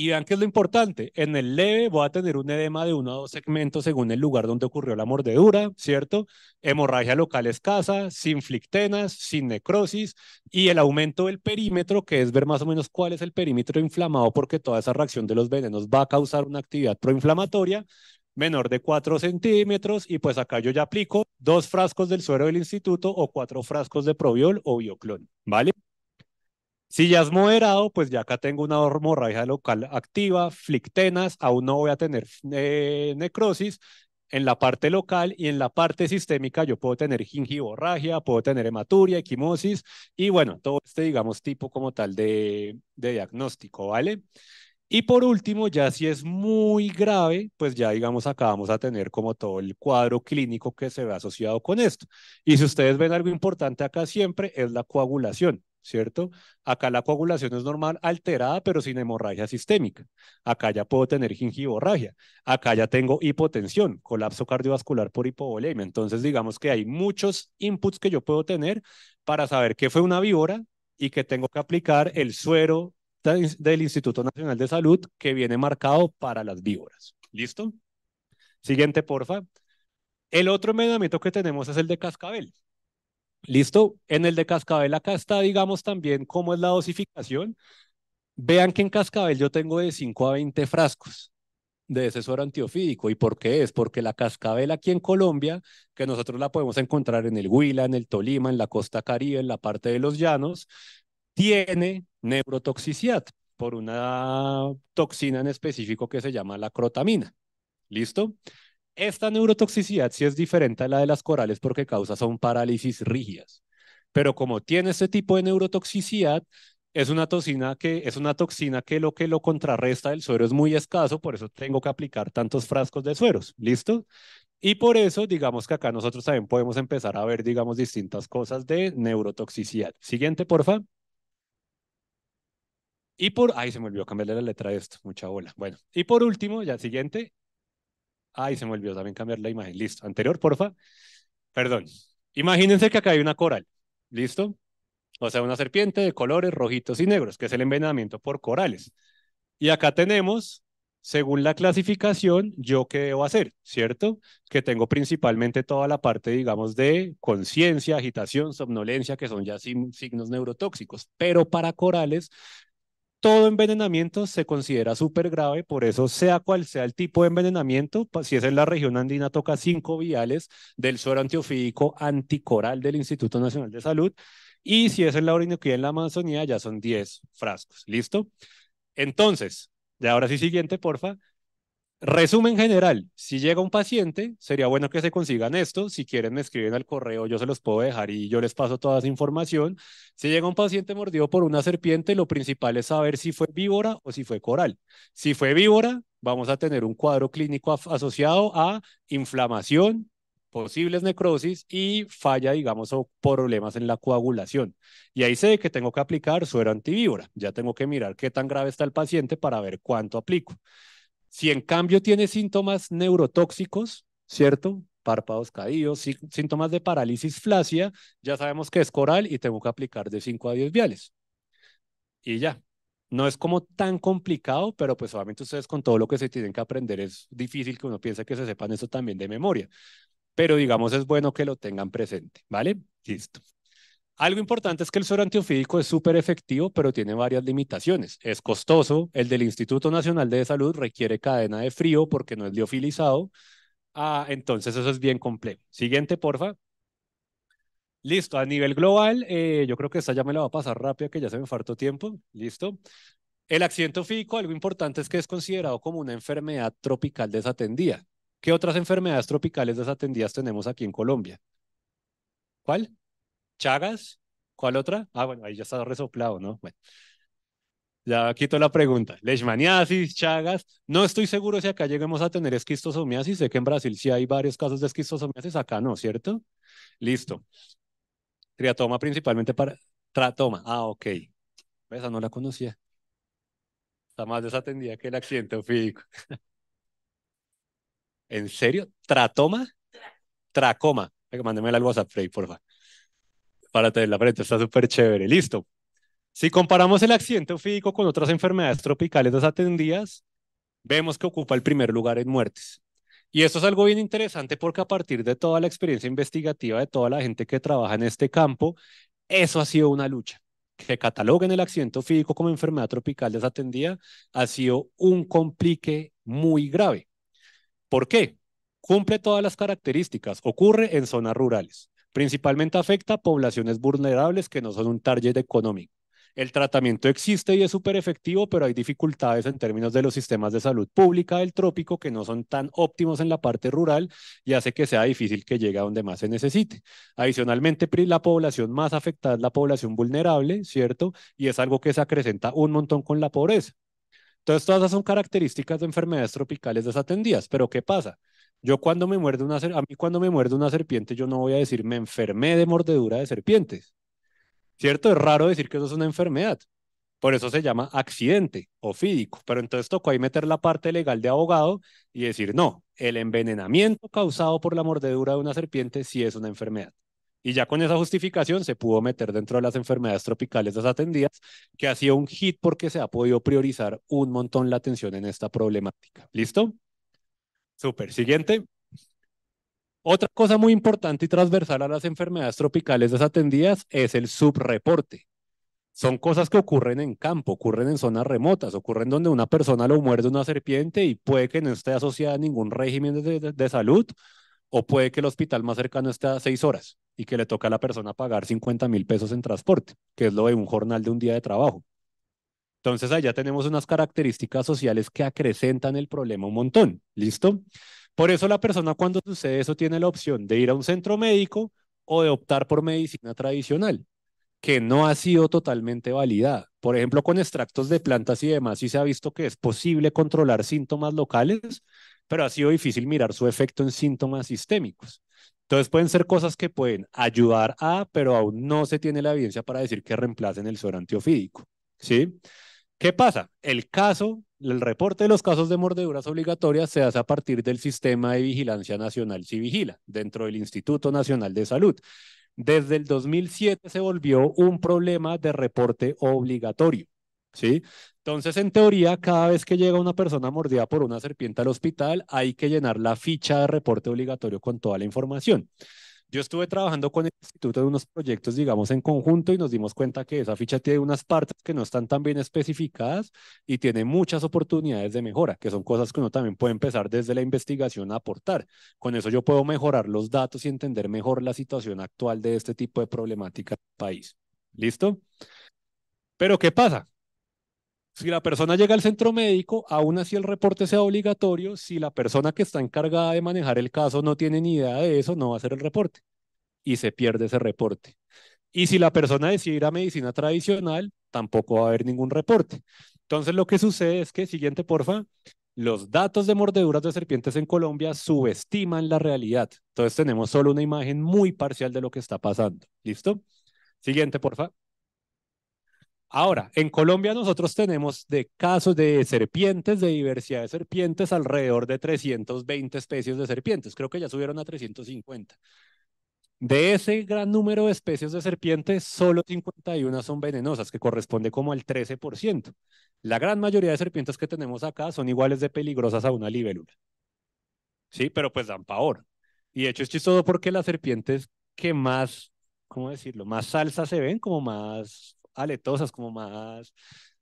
y vean qué es lo importante, en el leve voy a tener un edema de uno a dos segmentos según el lugar donde ocurrió la mordedura, ¿cierto? Hemorragia local escasa, sin flictenas, sin necrosis y el aumento del perímetro, que es ver más o menos cuál es el perímetro inflamado porque toda esa reacción de los venenos va a causar una actividad proinflamatoria menor de 4 centímetros y pues acá yo ya aplico dos frascos del suero del instituto o cuatro frascos de probiol o bioclón, ¿vale? Si ya es moderado, pues ya acá tengo una hemorragia local activa, flictenas, aún no voy a tener eh, necrosis. En la parte local y en la parte sistémica yo puedo tener gingivorragia, puedo tener hematuria, equimosis y bueno, todo este, digamos, tipo como tal de, de diagnóstico, ¿vale? Y por último, ya si es muy grave, pues ya digamos acá vamos a tener como todo el cuadro clínico que se ve asociado con esto. Y si ustedes ven algo importante acá siempre es la coagulación. ¿cierto? Acá la coagulación es normal, alterada, pero sin hemorragia sistémica. Acá ya puedo tener gingivorragia. Acá ya tengo hipotensión, colapso cardiovascular por hipovolemia. Entonces, digamos que hay muchos inputs que yo puedo tener para saber qué fue una víbora y que tengo que aplicar el suero del Instituto Nacional de Salud que viene marcado para las víboras. ¿Listo? Siguiente, porfa. El otro medicamento que tenemos es el de cascabel. Listo, en el de cascabel acá está, digamos, también cómo es la dosificación. Vean que en cascabel yo tengo de 5 a 20 frascos de ese antiofídico. ¿Y por qué es? Porque la cascabel aquí en Colombia, que nosotros la podemos encontrar en el Huila, en el Tolima, en la costa caribe, en la parte de los llanos, tiene neurotoxicidad por una toxina en específico que se llama la crotamina. ¿Listo? Esta neurotoxicidad sí es diferente a la de las corales porque causa son parálisis rígidas. Pero como tiene este tipo de neurotoxicidad, es una toxina que es una toxina que lo que lo contrarresta el suero es muy escaso, por eso tengo que aplicar tantos frascos de sueros, ¿listo? Y por eso, digamos que acá nosotros también podemos empezar a ver, digamos, distintas cosas de neurotoxicidad. Siguiente, porfa. Y por, ay, se me olvidó cambiarle la letra de esto, mucha bola. Bueno, y por último, ya siguiente, Ay, se me olvidó también cambiar la imagen. Listo. Anterior, porfa. Perdón. Imagínense que acá hay una coral. ¿Listo? O sea, una serpiente de colores rojitos y negros, que es el envenenamiento por corales. Y acá tenemos, según la clasificación, yo qué debo hacer, ¿cierto? Que tengo principalmente toda la parte, digamos, de conciencia, agitación, somnolencia, que son ya signos neurotóxicos. Pero para corales todo envenenamiento se considera súper grave, por eso sea cual sea el tipo de envenenamiento, pues, si es en la región andina, toca cinco viales del suero antiofídico anticoral del Instituto Nacional de Salud, y si es en la Orinoquía, en la Amazonía, ya son 10 frascos, ¿listo? Entonces, de ahora sí siguiente, porfa, Resumen general, si llega un paciente, sería bueno que se consigan esto. Si quieren, me escriben al correo, yo se los puedo dejar y yo les paso toda esa información. Si llega un paciente mordido por una serpiente, lo principal es saber si fue víbora o si fue coral. Si fue víbora, vamos a tener un cuadro clínico asociado a inflamación, posibles necrosis y falla, digamos, o problemas en la coagulación. Y ahí sé que tengo que aplicar suero antivíbora Ya tengo que mirar qué tan grave está el paciente para ver cuánto aplico. Si en cambio tiene síntomas neurotóxicos, ¿cierto? Párpados caídos, síntomas de parálisis flacia, ya sabemos que es coral y tengo que aplicar de 5 a 10 viales. Y ya. No es como tan complicado, pero pues obviamente ustedes con todo lo que se tienen que aprender es difícil que uno piense que se sepan eso también de memoria. Pero digamos es bueno que lo tengan presente, ¿vale? Listo. Algo importante es que el suero antiofídico es súper efectivo, pero tiene varias limitaciones. Es costoso, el del Instituto Nacional de Salud requiere cadena de frío porque no es liofilizado. Ah, entonces eso es bien complejo. Siguiente, porfa. Listo, a nivel global, eh, yo creo que esta ya me la va a pasar rápida que ya se me faltó tiempo. Listo. El accidente ofídico, algo importante es que es considerado como una enfermedad tropical desatendida. ¿Qué otras enfermedades tropicales desatendidas tenemos aquí en Colombia? ¿Cuál? Chagas, ¿cuál otra? Ah, bueno, ahí ya está resoplado, ¿no? Bueno. Ya quito la pregunta. Leishmaniasis, Chagas. No estoy seguro si acá lleguemos a tener esquistosomiasis. Sé que en Brasil sí hay varios casos de esquistosomiasis. Acá no, ¿cierto? Listo. Triatoma principalmente para... Tratoma. Ah, ok. Esa no la conocía. Está más desatendida que el accidente físico. ¿En serio? ¿Tratoma? Tracoma. Mándeme al WhatsApp, Frey, por favor para tener la frente, está súper chévere, listo. Si comparamos el accidente ofídico con otras enfermedades tropicales desatendidas, vemos que ocupa el primer lugar en muertes. Y esto es algo bien interesante porque a partir de toda la experiencia investigativa de toda la gente que trabaja en este campo, eso ha sido una lucha. Que cataloguen el accidente ofídico como enfermedad tropical desatendida ha sido un complique muy grave. ¿Por qué? Cumple todas las características, ocurre en zonas rurales. Principalmente afecta a poblaciones vulnerables que no son un target económico. El tratamiento existe y es súper efectivo, pero hay dificultades en términos de los sistemas de salud pública del trópico que no son tan óptimos en la parte rural y hace que sea difícil que llegue a donde más se necesite. Adicionalmente, la población más afectada es la población vulnerable, ¿cierto? Y es algo que se acrecenta un montón con la pobreza. Entonces, todas esas son características de enfermedades tropicales desatendidas, pero ¿qué pasa? Yo cuando me muerde una a mí cuando me muerde una serpiente, yo no voy a decir me enfermé de mordedura de serpientes. ¿Cierto? Es raro decir que eso es una enfermedad. Por eso se llama accidente o fídico. Pero entonces tocó ahí meter la parte legal de abogado y decir, no, el envenenamiento causado por la mordedura de una serpiente sí es una enfermedad. Y ya con esa justificación se pudo meter dentro de las enfermedades tropicales desatendidas, que ha un hit porque se ha podido priorizar un montón la atención en esta problemática. ¿Listo? Súper. Siguiente. Otra cosa muy importante y transversal a las enfermedades tropicales desatendidas es el subreporte. Son cosas que ocurren en campo, ocurren en zonas remotas, ocurren donde una persona lo muerde una serpiente y puede que no esté asociada a ningún régimen de, salud o puede que el hospital más cercano esté a seis horas y que le toca a la persona pagar 50 mil pesos en transporte, que es lo de un jornal de un día de trabajo. Entonces allá tenemos unas características sociales que acrecentan el problema un montón, ¿listo? Por eso la persona cuando sucede eso tiene la opción de ir a un centro médico o de optar por medicina tradicional, que no ha sido totalmente validada. Por ejemplo, con extractos de plantas y demás, sí se ha visto que es posible controlar síntomas locales, pero ha sido difícil mirar su efecto en síntomas sistémicos. Entonces pueden ser cosas que pueden ayudar a, pero aún no se tiene la evidencia para decir que reemplacen el suero antiofídico, ¿sí? sí ¿Qué pasa? El caso, el reporte de los casos de mordeduras obligatorias se hace a partir del Sistema de Vigilancia Nacional vigila, dentro del Instituto Nacional de Salud. Desde el 2007 se volvió un problema de reporte obligatorio. ¿Sí? Entonces, en teoría, cada vez que llega una persona mordida por una serpiente al hospital, hay que llenar la ficha de reporte obligatorio con toda la información. Yo estuve trabajando con el instituto de unos proyectos, digamos, en conjunto y nos dimos cuenta que esa ficha tiene unas partes que no están tan bien especificadas y tiene muchas oportunidades de mejora, que son cosas que uno también puede empezar desde la investigación a aportar. Con eso yo puedo mejorar los datos y entender mejor la situación actual de este tipo de problemática del país. ¿Listo? Pero ¿qué pasa? Si la persona llega al centro médico, aún así el reporte sea obligatorio. Si la persona que está encargada de manejar el caso no tiene ni idea de eso, no va a hacer el reporte y se pierde ese reporte. Y si la persona decide ir a medicina tradicional, tampoco va a haber ningún reporte. Entonces lo que sucede es que, siguiente porfa, los datos de mordeduras de serpientes en Colombia subestiman la realidad. Entonces tenemos solo una imagen muy parcial de lo que está pasando. ¿Listo? Siguiente porfa. Ahora, en Colombia nosotros tenemos de casos de serpientes, de diversidad de serpientes, alrededor de 320 especies de serpientes. Creo que ya subieron a 350. De ese gran número de especies de serpientes, solo 51 son venenosas, que corresponde como al 13%. La gran mayoría de serpientes que tenemos acá son iguales de peligrosas a una libélula. Sí, pero pues dan pavor. Y de hecho es chistoso porque las serpientes que más, ¿cómo decirlo? Más salsa se ven, como más aletosas, como más,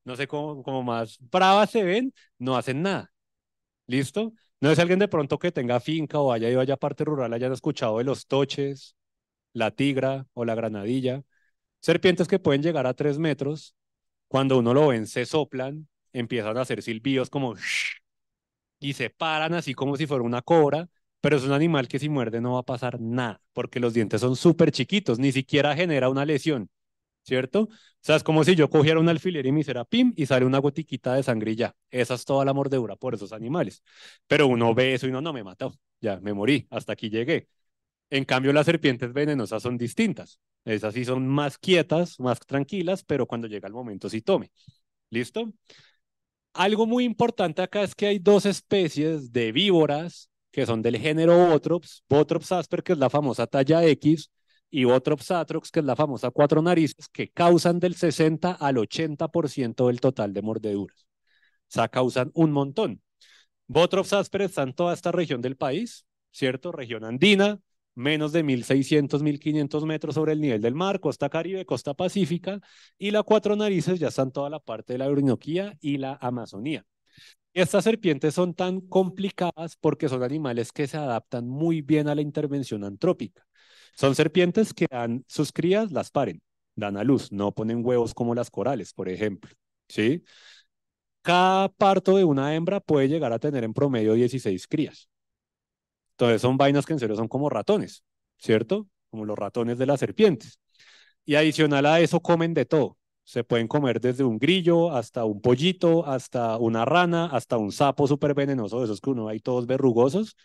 no sé, cómo como más bravas se ven, no hacen nada. ¿Listo? No es alguien de pronto que tenga finca o haya ido allá a parte rural, hayan escuchado de los toches, la tigra o la granadilla. Serpientes que pueden llegar a tres metros. Cuando uno lo ven, se soplan, empiezan a hacer silbidos como y se paran así como si fuera una cobra. Pero es un animal que si muerde no va a pasar nada, porque los dientes son súper chiquitos, ni siquiera genera una lesión. ¿cierto? O sea, es como si yo cogiera un alfiler y me hiciera pim y sale una gotiquita de sangre y ya. Esa es toda la mordedura por esos animales. Pero uno ve eso y no, no, me mató, ya, me morí, hasta aquí llegué. En cambio, las serpientes venenosas son distintas. Esas sí son más quietas, más tranquilas, pero cuando llega el momento sí tome. ¿Listo? Algo muy importante acá es que hay dos especies de víboras que son del género Botrops, Botrops asper, que es la famosa talla X, y Botrops que es la famosa cuatro narices, que causan del 60 al 80% del total de mordeduras. O sea, causan un montón. Botrops ásperes está toda esta región del país, ¿cierto? Región andina, menos de 1.600, 1.500 metros sobre el nivel del mar, costa caribe, costa pacífica, y la cuatro narices ya están toda la parte de la Orinoquía y la Amazonía. Estas serpientes son tan complicadas porque son animales que se adaptan muy bien a la intervención antrópica. Son serpientes que dan sus crías, las paren, dan a luz, no ponen huevos como las corales, por ejemplo. ¿sí? Cada parto de una hembra puede llegar a tener en promedio 16 crías. Entonces son vainas que en serio son como ratones, ¿cierto? Como los ratones de las serpientes. Y adicional a eso comen de todo. Se pueden comer desde un grillo hasta un pollito, hasta una rana, hasta un sapo súper venenoso, de esos que uno hay todos verrugosos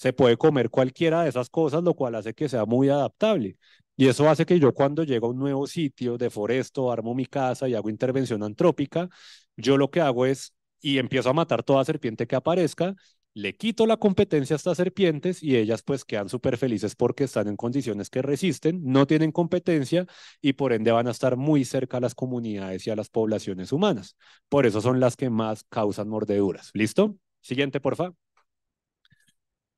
se puede comer cualquiera de esas cosas, lo cual hace que sea muy adaptable. Y eso hace que yo cuando llego a un nuevo sitio, de foresto, armo mi casa y hago intervención antrópica, yo lo que hago es, y empiezo a matar toda serpiente que aparezca, le quito la competencia a estas serpientes y ellas pues quedan súper felices porque están en condiciones que resisten, no tienen competencia y por ende van a estar muy cerca a las comunidades y a las poblaciones humanas. Por eso son las que más causan mordeduras. ¿Listo? Siguiente, por favor.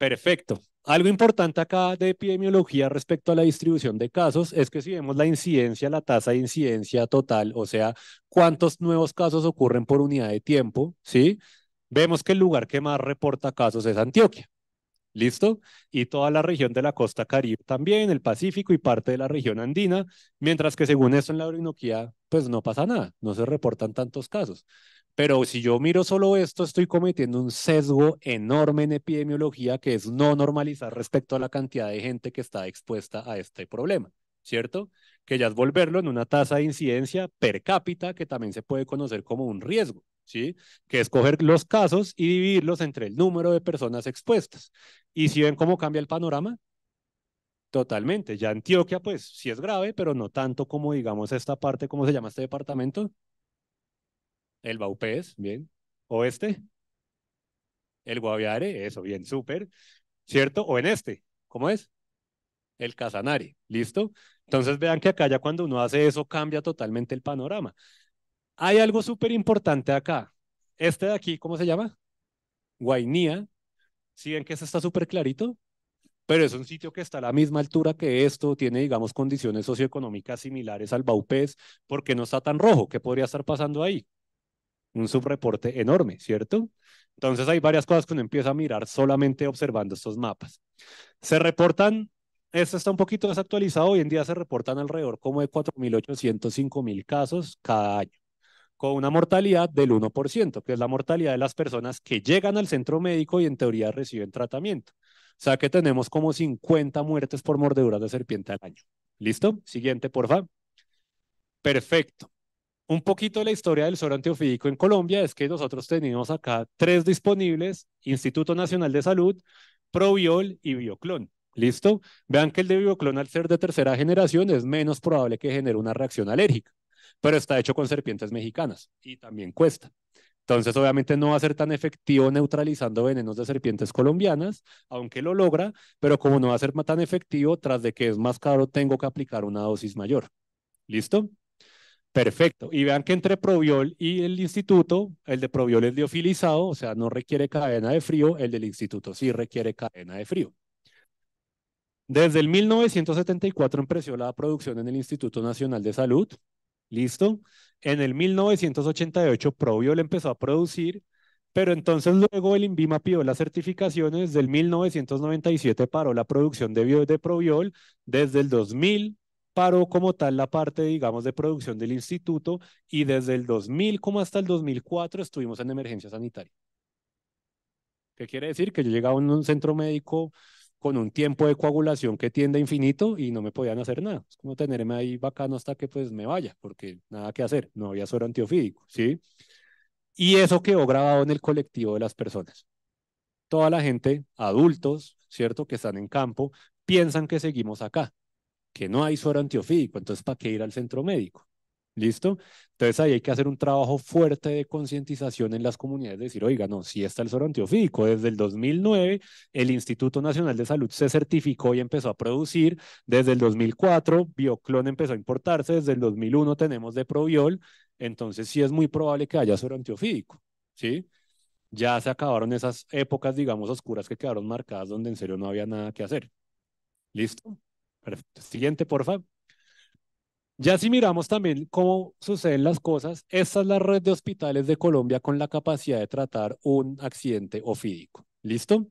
Perfecto. Algo importante acá de epidemiología respecto a la distribución de casos es que si vemos la incidencia, la tasa de incidencia total, o sea, cuántos nuevos casos ocurren por unidad de tiempo, ¿sí? Vemos que el lugar que más reporta casos es Antioquia. ¿Listo? Y toda la región de la costa caribe también, el Pacífico y parte de la región andina, mientras que según eso en la Orinoquía, pues no pasa nada, no se reportan tantos casos. Pero si yo miro solo esto, estoy cometiendo un sesgo enorme en epidemiología que es no normalizar respecto a la cantidad de gente que está expuesta a este problema, ¿cierto? Que ya es volverlo en una tasa de incidencia per cápita que también se puede conocer como un riesgo, ¿sí? Que es coger los casos y dividirlos entre el número de personas expuestas. Y si ven cómo cambia el panorama, totalmente. Ya Antioquia, pues sí es grave, pero no tanto como digamos esta parte, ¿cómo se llama este departamento? El Baupés, bien. Oeste. El Guaviare, eso, bien, súper. ¿Cierto? O en este, ¿cómo es? El Casanare, ¿listo? Entonces vean que acá ya cuando uno hace eso cambia totalmente el panorama. Hay algo súper importante acá. Este de aquí, ¿cómo se llama? Guainía. Si ¿Sí ven que se está súper clarito? pero es un sitio que está a la misma altura que esto, tiene, digamos, condiciones socioeconómicas similares al Baupés, porque no está tan rojo? ¿Qué podría estar pasando ahí? un subreporte enorme, ¿cierto? Entonces hay varias cosas que uno empieza a mirar solamente observando estos mapas. Se reportan, esto está un poquito desactualizado, hoy en día se reportan alrededor como de 4.800, 5.000 casos cada año, con una mortalidad del 1%, que es la mortalidad de las personas que llegan al centro médico y en teoría reciben tratamiento. O sea que tenemos como 50 muertes por mordeduras de serpiente al año. ¿Listo? Siguiente, por favor. Perfecto. Un poquito de la historia del suero antiofídico en Colombia es que nosotros tenemos acá tres disponibles, Instituto Nacional de Salud, Proviol y Bioclon. ¿Listo? Vean que el de Bioclon al ser de tercera generación es menos probable que genere una reacción alérgica, pero está hecho con serpientes mexicanas y también cuesta. Entonces, obviamente no va a ser tan efectivo neutralizando venenos de serpientes colombianas, aunque lo logra, pero como no va a ser tan efectivo, tras de que es más caro, tengo que aplicar una dosis mayor. ¿Listo? Perfecto. Y vean que entre Probiol y el instituto, el de Probiol es liofilizado, o sea, no requiere cadena de frío, el del instituto sí requiere cadena de frío. Desde el 1974 empezó la producción en el Instituto Nacional de Salud. ¿Listo? En el 1988 Probiol empezó a producir, pero entonces luego el INVIMA pidió las certificaciones. el 1997 paró la producción de, bio de Probiol. Desde el 2000 paró como tal la parte, digamos, de producción del instituto y desde el 2000 como hasta el 2004 estuvimos en emergencia sanitaria. ¿Qué quiere decir? Que yo llegaba a un centro médico con un tiempo de coagulación que tiende a infinito y no me podían hacer nada. Es como tenerme ahí bacano hasta que pues me vaya, porque nada que hacer, no había suero antiofídico, ¿sí? Y eso quedó grabado en el colectivo de las personas. Toda la gente, adultos, ¿cierto?, que están en campo, piensan que seguimos acá que no hay suero antiofídico, entonces ¿para qué ir al centro médico? ¿Listo? Entonces ahí hay que hacer un trabajo fuerte de concientización en las comunidades, decir, oiga, no, sí está el suero antiofídico. Desde el 2009, el Instituto Nacional de Salud se certificó y empezó a producir. Desde el 2004, Bioclon empezó a importarse. Desde el 2001 tenemos de Probiol. Entonces sí es muy probable que haya suero antiofídico, ¿sí? Ya se acabaron esas épocas, digamos, oscuras que quedaron marcadas donde en serio no había nada que hacer. ¿Listo? Perfecto. Siguiente, por favor. Ya si miramos también cómo suceden las cosas, esta es la red de hospitales de Colombia con la capacidad de tratar un accidente ofídico. ¿Listo?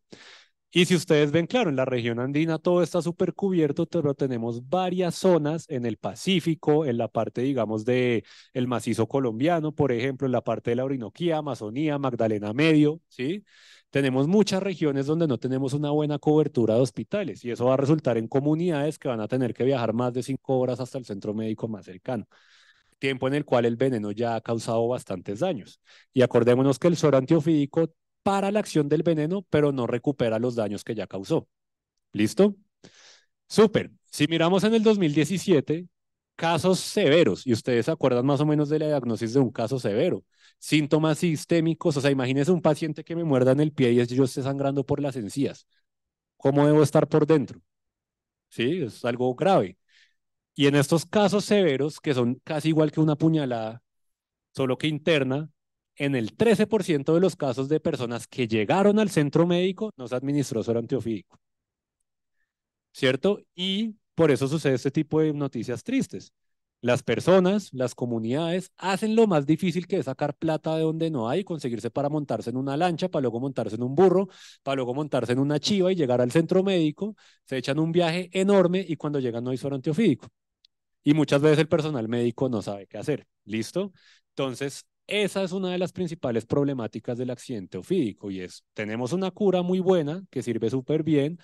Y si ustedes ven, claro, en la región andina todo está súper cubierto, pero tenemos varias zonas en el Pacífico, en la parte, digamos, del el macizo colombiano, por ejemplo, en la parte de la Orinoquía, Amazonía, Magdalena Medio, ¿sí? Tenemos muchas regiones donde no tenemos una buena cobertura de hospitales y eso va a resultar en comunidades que van a tener que viajar más de cinco horas hasta el centro médico más cercano tiempo en el cual el veneno ya ha causado bastantes daños. Y acordémonos que el suero antiofídico para la acción del veneno, pero no recupera los daños que ya causó. ¿Listo? Súper. Si miramos en el 2017, casos severos, y ustedes se acuerdan más o menos de la diagnosis de un caso severo síntomas sistémicos, o sea, imagínese un paciente que me muerda en el pie y yo esté sangrando por las encías. ¿Cómo debo estar por dentro? Sí, es algo grave. Y en estos casos severos, que son casi igual que una puñalada, solo que interna, en el 13% de los casos de personas que llegaron al centro médico no se administró suero antiofídico. ¿Cierto? Y por eso sucede este tipo de noticias tristes. Las personas, las comunidades, hacen lo más difícil que es sacar plata de donde no hay, conseguirse para montarse en una lancha, para luego montarse en un burro, para luego montarse en una chiva y llegar al centro médico. Se echan un viaje enorme y cuando llegan no hay suero antiofídico. Y muchas veces el personal médico no sabe qué hacer. ¿Listo? Entonces, esa es una de las principales problemáticas del accidente ofídico y es, tenemos una cura muy buena que sirve súper bien,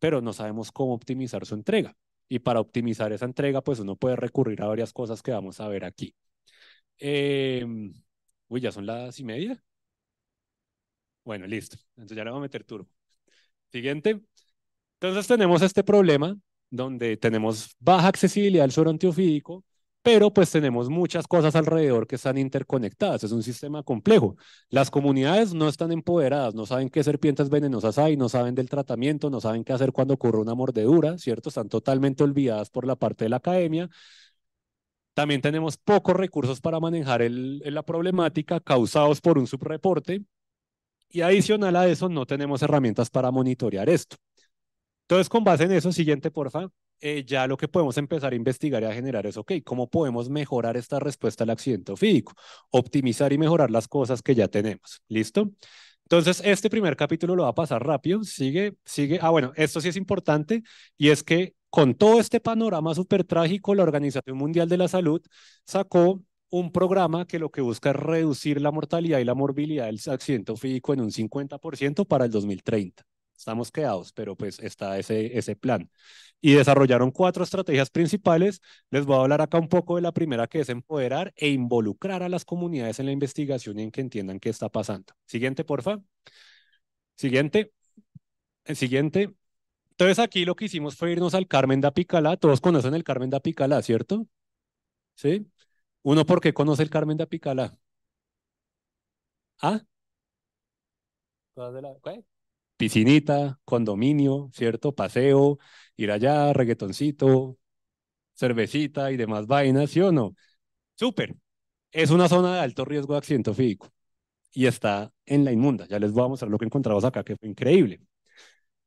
pero no sabemos cómo optimizar su entrega. Y para optimizar esa entrega, pues uno puede recurrir a varias cosas que vamos a ver aquí. Em, uy, ya son las y media. Bueno, listo. Entonces ya le vamos a meter turbo. Siguiente. Entonces tenemos este problema donde tenemos baja accesibilidad al suero antiofídico pero pues tenemos muchas cosas alrededor que están interconectadas, es un sistema complejo. Las comunidades no están empoderadas, no saben qué serpientes venenosas hay, no saben del tratamiento, no saben qué hacer cuando ocurre una mordedura, ¿cierto? Están totalmente olvidadas por la parte de la academia. También tenemos pocos recursos para manejar la problemática causados por un subreporte y adicional a eso no tenemos herramientas para monitorear esto. Entonces, con base en eso, siguiente, por porfa. Eh, ya lo que podemos empezar a investigar y a generar es, ok, ¿cómo podemos mejorar esta respuesta al accidente físico? Optimizar y mejorar las cosas que ya tenemos. ¿Listo? Entonces, este primer capítulo lo va a pasar rápido. Sigue, sigue. Ah, bueno, esto sí es importante y es que con todo este panorama súper trágico, la Organización Mundial de la Salud sacó un programa que lo que busca es reducir la mortalidad y la morbilidad del accidente físico en un 50% para el 2030 estamos quedados, pero pues está ese, ese plan. Y desarrollaron cuatro estrategias principales. Les voy a hablar acá un poco de la primera, que es empoderar e involucrar a las comunidades en la investigación y en que entiendan qué está pasando. Siguiente, porfa. Siguiente. El eh, siguiente. Entonces aquí lo que hicimos fue irnos al Carmen de Apicalá. Todos conocen el Carmen de Apicalá, ¿cierto? ¿Sí? Uno, ¿por qué conoce el Carmen de Apicalá? ¿Ah? ¿Qué? piscinita, condominio, ¿cierto? Paseo, ir allá, reggaetoncito, cervecita y demás vainas, ¿sí o no? Súper. Es una zona de alto riesgo de accidente físico y está en la inmunda. Ya les voy a mostrar lo que encontramos acá, que fue increíble.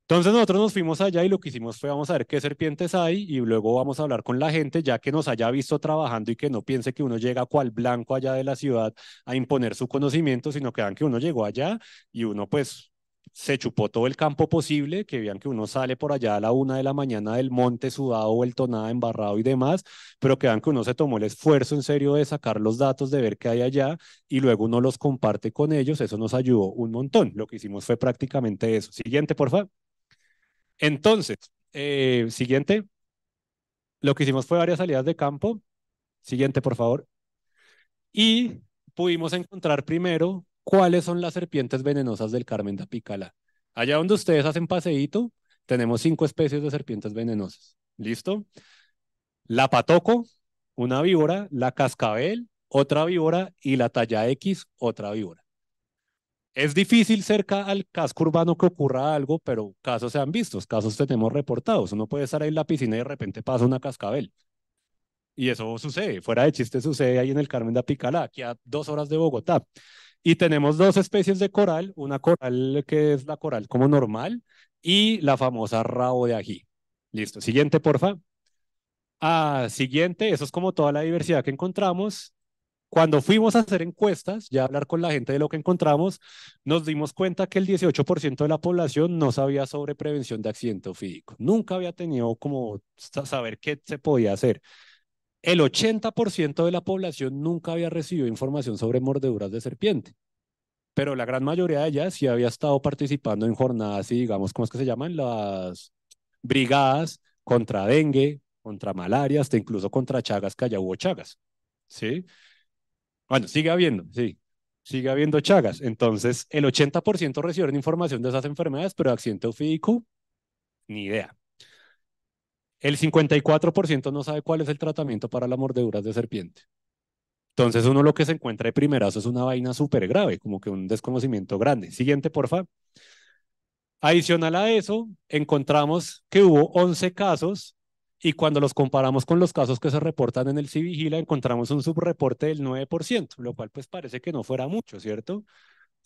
Entonces nosotros nos fuimos allá y lo que hicimos fue vamos a ver qué serpientes hay y luego vamos a hablar con la gente ya que nos haya visto trabajando y que no piense que uno llega cual blanco allá de la ciudad a imponer su conocimiento, sino que vean que uno llegó allá y uno pues se chupó todo el campo posible, que vean que uno sale por allá a la una de la mañana del monte sudado, el nada, embarrado y demás, pero que vean que uno se tomó el esfuerzo en serio de sacar los datos, de ver qué hay allá y luego uno los comparte con ellos, eso nos ayudó un montón. Lo que hicimos fue prácticamente eso. Siguiente, por favor. Entonces, eh, siguiente. Lo que hicimos fue varias salidas de campo. Siguiente, por favor. Y pudimos encontrar primero cuáles son las serpientes venenosas del Carmen de Apicalá. Allá donde ustedes hacen paseíto, tenemos cinco especies de serpientes venenosas. ¿Listo? La patoco, una víbora, la cascabel, otra víbora y la talla X, otra víbora. Es difícil cerca al casco urbano que ocurra algo, pero casos se han visto, casos tenemos reportados. Uno puede estar ahí en la piscina y de repente pasa una cascabel. Y eso sucede, fuera de chiste sucede ahí en el Carmen de Apicalá, aquí a dos horas de Bogotá. Y tenemos dos especies de coral, una coral que es la coral como normal y la famosa rabo de ají. Listo, siguiente, porfa. Ah, siguiente, eso es como toda la diversidad que encontramos. Cuando fuimos a hacer encuestas, ya hablar con la gente de lo que encontramos, nos dimos cuenta que el 18% de la población no sabía sobre prevención de accidente físico. Nunca había tenido como saber qué se podía hacer el 80% de la población nunca había recibido información sobre mordeduras de serpiente, pero la gran mayoría de ellas sí había estado participando en jornadas y digamos, ¿cómo es que se llaman? Las brigadas contra dengue, contra malaria, hasta incluso contra chagas, que allá hubo chagas, ¿sí? Bueno, sigue habiendo, sí, sigue habiendo chagas. Entonces, el 80% recibieron información de esas enfermedades, pero de accidente UFIDIQ, ni idea. El 54% no sabe cuál es el tratamiento para las mordeduras de serpiente. Entonces uno lo que se encuentra de primerazo es una vaina súper grave, como que un desconocimiento grande. Siguiente, porfa. Adicional a eso, encontramos que hubo 11 casos y cuando los comparamos con los casos que se reportan en el CIVIGILA, encontramos un subreporte del 9%, lo cual pues parece que no fuera mucho, ¿cierto?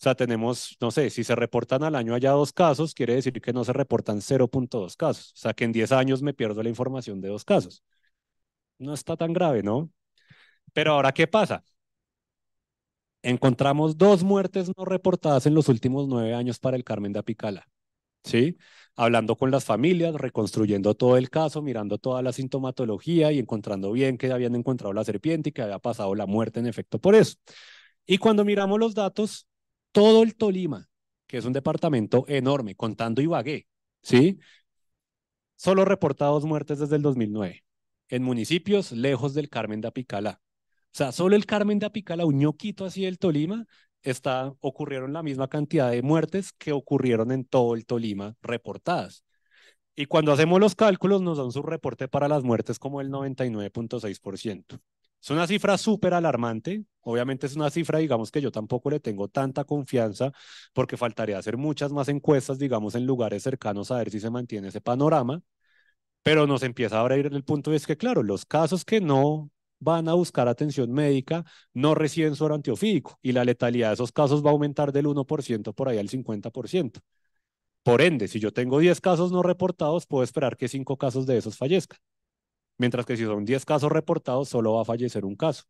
O sea, tenemos, no sé, si se reportan al año allá dos casos, quiere decir que no se reportan 0.2 casos. O sea, que en 10 años me pierdo la información de dos casos. No está tan grave, ¿no? Pero ahora, ¿qué pasa? Encontramos dos muertes no reportadas en los últimos nueve años para el Carmen de Apicala. ¿Sí? Hablando con las familias, reconstruyendo todo el caso, mirando toda la sintomatología y encontrando bien que habían encontrado la serpiente y que había pasado la muerte en efecto por eso. Y cuando miramos los datos, todo el Tolima, que es un departamento enorme, contando Ibagué, ¿sí? Solo reportados muertes desde el 2009, en municipios lejos del Carmen de Apicalá. O sea, solo el Carmen de Apicalá, un ñoquito así del Tolima, está, ocurrieron la misma cantidad de muertes que ocurrieron en todo el Tolima reportadas. Y cuando hacemos los cálculos, nos dan su reporte para las muertes como el 99.6%. Es una cifra súper alarmante. Obviamente es una cifra, digamos, que yo tampoco le tengo tanta confianza porque faltaría hacer muchas más encuestas, digamos, en lugares cercanos a ver si se mantiene ese panorama. Pero nos empieza a abrir el punto y es que, claro, los casos que no van a buscar atención médica no reciben suero antiofídico y la letalidad de esos casos va a aumentar del 1% por ahí al 50%. Por ende, si yo tengo 10 casos no reportados, puedo esperar que 5 casos de esos fallezcan. Mientras que si son 10 casos reportados, solo va a fallecer un caso.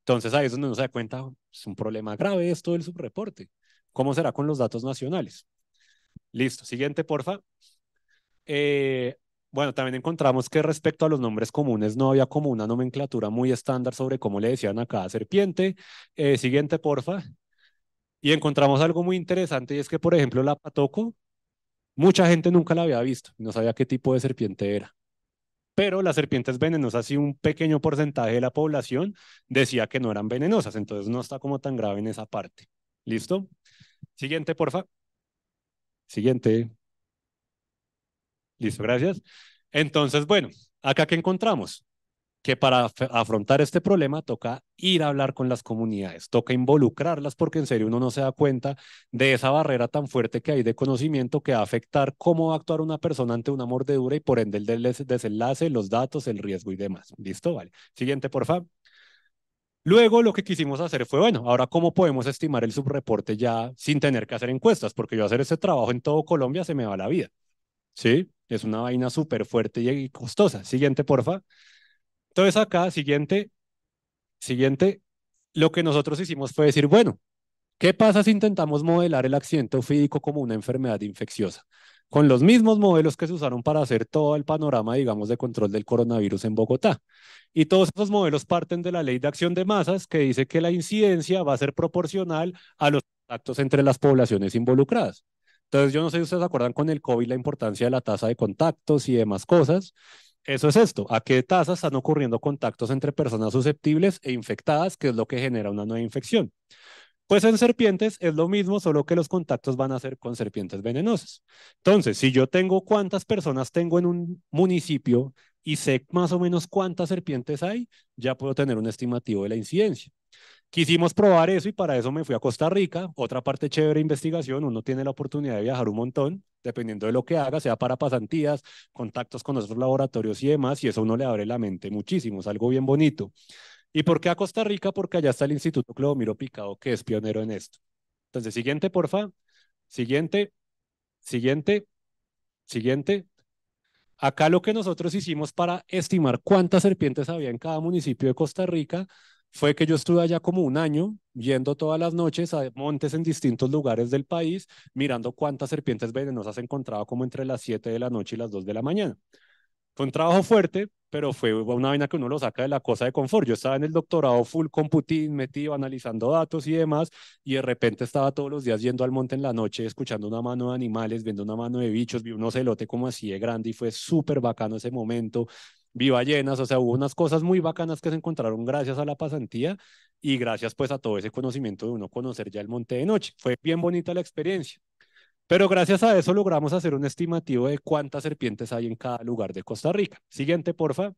Entonces ahí es donde uno se da cuenta, es un problema grave esto del subreporte. ¿Cómo será con los datos nacionales? Listo, siguiente, porfa. Eh, bueno, también encontramos que respecto a los nombres comunes no había como una nomenclatura muy estándar sobre cómo le decían a cada serpiente. Eh, siguiente, porfa. Y encontramos algo muy interesante y es que, por ejemplo, la patoco, mucha gente nunca la había visto, no sabía qué tipo de serpiente era pero las serpientes venenosas y un pequeño porcentaje de la población decía que no eran venenosas, entonces no está como tan grave en esa parte. ¿Listo? Siguiente, porfa. Siguiente. Listo, gracias. Entonces, bueno, acá que encontramos que para afrontar este problema toca ir a hablar con las comunidades, toca involucrarlas porque en serio uno no se da cuenta de esa barrera tan fuerte que hay de conocimiento que va a afectar cómo va a actuar una persona ante una mordedura y por ende el desenlace, los datos, el riesgo y demás. ¿Listo? Vale. Siguiente, porfa, Luego lo que quisimos hacer fue, bueno, ahora cómo podemos estimar el subreporte ya sin tener que hacer encuestas, porque yo hacer ese trabajo en todo Colombia se me va la vida. ¿Sí? Es una vaina súper fuerte y costosa. Siguiente, porfa. Entonces acá, siguiente, siguiente, lo que nosotros hicimos fue decir, bueno, ¿qué pasa si intentamos modelar el accidente ofídico como una enfermedad infecciosa? Con los mismos modelos que se usaron para hacer todo el panorama, digamos, de control del coronavirus en Bogotá. Y todos esos modelos parten de la ley de acción de masas que dice que la incidencia va a ser proporcional a los contactos entre las poblaciones involucradas. Entonces, yo no sé si ustedes acuerdan con el COVID la importancia de la tasa de contactos y demás cosas. Eso es esto. ¿A qué tasa están ocurriendo contactos entre personas susceptibles e infectadas, que es lo que genera una nueva infección? Pues en serpientes es lo mismo, solo que los contactos van a ser con serpientes venenosas. Entonces, si yo tengo cuántas personas tengo en un municipio y sé más o menos cuántas serpientes hay, ya puedo tener un estimativo de la incidencia. Quisimos probar eso y para eso me fui a Costa Rica. Otra parte chévere de investigación, uno tiene la oportunidad de viajar un montón, dependiendo de lo que haga, sea para pasantías, contactos con otros laboratorios y demás, y eso uno le abre la mente muchísimo, es algo bien bonito. ¿Y por qué a Costa Rica? Porque allá está el Instituto Clodomiro Picado, que es pionero en esto. Entonces, siguiente, porfa. Siguiente, siguiente, siguiente. Acá lo que nosotros hicimos para estimar cuántas serpientes había en cada municipio de Costa Rica fue que yo estuve allá como un año yendo todas las noches a montes en distintos lugares del país, mirando cuántas serpientes venenosas encontraba como entre las 7 de la noche y las 2 de la mañana. Fue un trabajo fuerte, pero fue una vaina que uno lo saca de la cosa de confort. Yo estaba en el doctorado full computing, metido, analizando datos y demás, y de repente estaba todos los días yendo al monte en la noche, escuchando una mano de animales, viendo una mano de bichos, vi un ocelote como así de grande y fue súper bacano ese momento viva o sea, hubo unas cosas muy bacanas que se encontraron gracias a la pasantía y gracias pues a todo ese conocimiento de uno conocer ya el monte de noche. Fue bien bonita la experiencia. Pero gracias a eso logramos hacer un estimativo de cuántas serpientes hay en cada lugar de Costa Rica. Siguiente, porfa.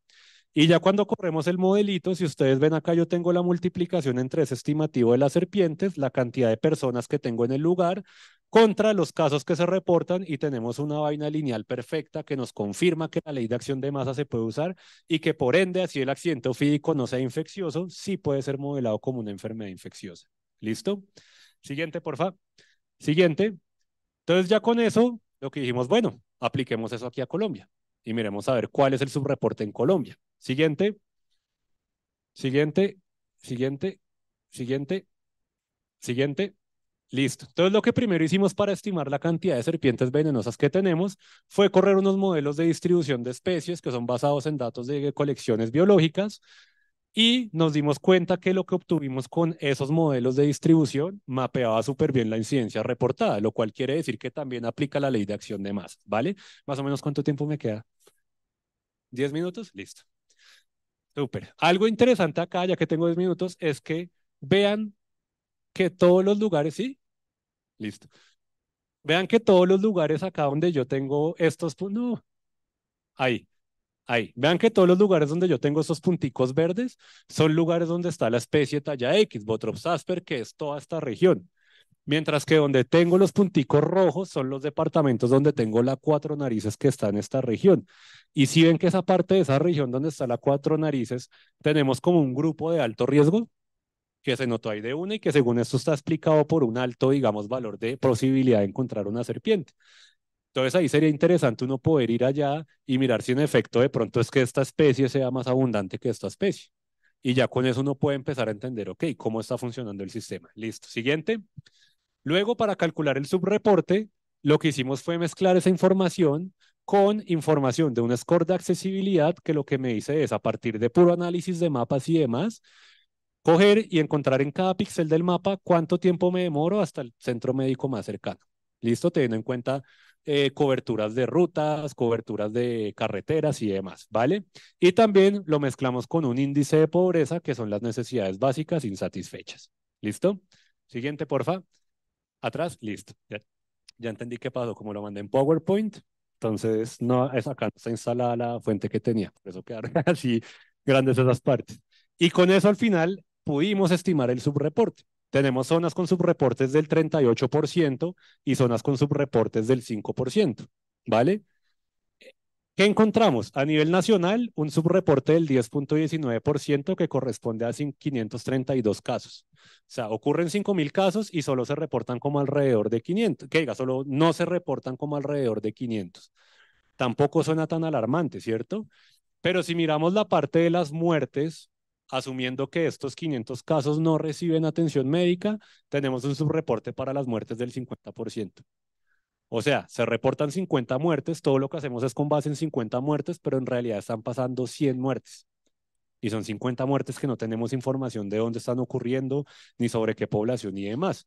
Y ya cuando corremos el modelito, si ustedes ven acá, yo tengo la multiplicación entre ese estimativo de las serpientes, la cantidad de personas que tengo en el lugar, contra los casos que se reportan y tenemos una vaina lineal perfecta que nos confirma que la ley de acción de masa se puede usar y que por ende, así el accidente ofídico no sea infeccioso, sí puede ser modelado como una enfermedad infecciosa. ¿Listo? Siguiente, porfa. Siguiente. Entonces ya con eso, lo que dijimos, bueno, apliquemos eso aquí a Colombia y miremos a ver cuál es el subreporte en Colombia. Siguiente. Siguiente. Siguiente. Siguiente. Siguiente. Listo. Entonces lo que primero hicimos para estimar la cantidad de serpientes venenosas que tenemos fue correr unos modelos de distribución de especies que son basados en datos de colecciones biológicas y nos dimos cuenta que lo que obtuvimos con esos modelos de distribución mapeaba súper bien la incidencia reportada, lo cual quiere decir que también aplica la ley de acción de más, ¿vale? Más o menos cuánto tiempo me queda. ¿Diez minutos? Listo. Súper. Algo interesante acá, ya que tengo diez minutos, es que vean que todos los lugares, ¿sí? Listo. Vean que todos los lugares acá donde yo tengo estos, no, ahí, ahí. Vean que todos los lugares donde yo tengo esos punticos verdes son lugares donde está la especie talla X, Botrops asper, que es toda esta región. Mientras que donde tengo los punticos rojos son los departamentos donde tengo la cuatro narices que está en esta región. Y si ven que esa parte de esa región donde está la cuatro narices, tenemos como un grupo de alto riesgo que se notó ahí de una y que según esto está explicado por un alto, digamos, valor de posibilidad de encontrar una serpiente. Entonces ahí sería interesante uno poder ir allá y mirar si en efecto de pronto es que esta especie sea más abundante que esta especie. Y ya con eso uno puede empezar a entender, ok, cómo está funcionando el sistema. Listo. Siguiente. Luego, para calcular el subreporte, lo que hicimos fue mezclar esa información con información de un score de accesibilidad, que lo que me dice es, a partir de puro análisis de mapas y demás, coger y encontrar en cada píxel del mapa cuánto tiempo me demoro hasta el centro médico más cercano. Listo, teniendo en cuenta eh, coberturas de rutas, coberturas de carreteras y demás, ¿vale? Y también lo mezclamos con un índice de pobreza, que son las necesidades básicas insatisfechas. ¿Listo? Siguiente, porfa. Atrás, listo. Ya, entendí qué pasó, como lo mandé en PowerPoint. Entonces, no, es acá no está instalada la fuente que tenía, por eso quedaron así grandes esas partes. Y con eso al final pudimos estimar el subreporte. Tenemos zonas con subreportes del 38% y zonas con subreportes del 5%, ¿vale? ¿Qué encontramos? A nivel nacional, un subreporte del 10.19% que corresponde a 532 casos. O sea, ocurren 5.000 casos y solo se reportan como alrededor de 500. Que diga, solo no se reportan como alrededor de 500. Tampoco suena tan alarmante, ¿cierto? Pero si miramos la parte de las muertes asumiendo que estos 500 casos no reciben atención médica, tenemos un subreporte para las muertes del 50%. O sea, se reportan 50 muertes, todo lo que hacemos es con base en 50 muertes, pero en realidad están pasando 100 muertes. Y son 50 muertes que no tenemos información de dónde están ocurriendo, ni sobre qué población y demás.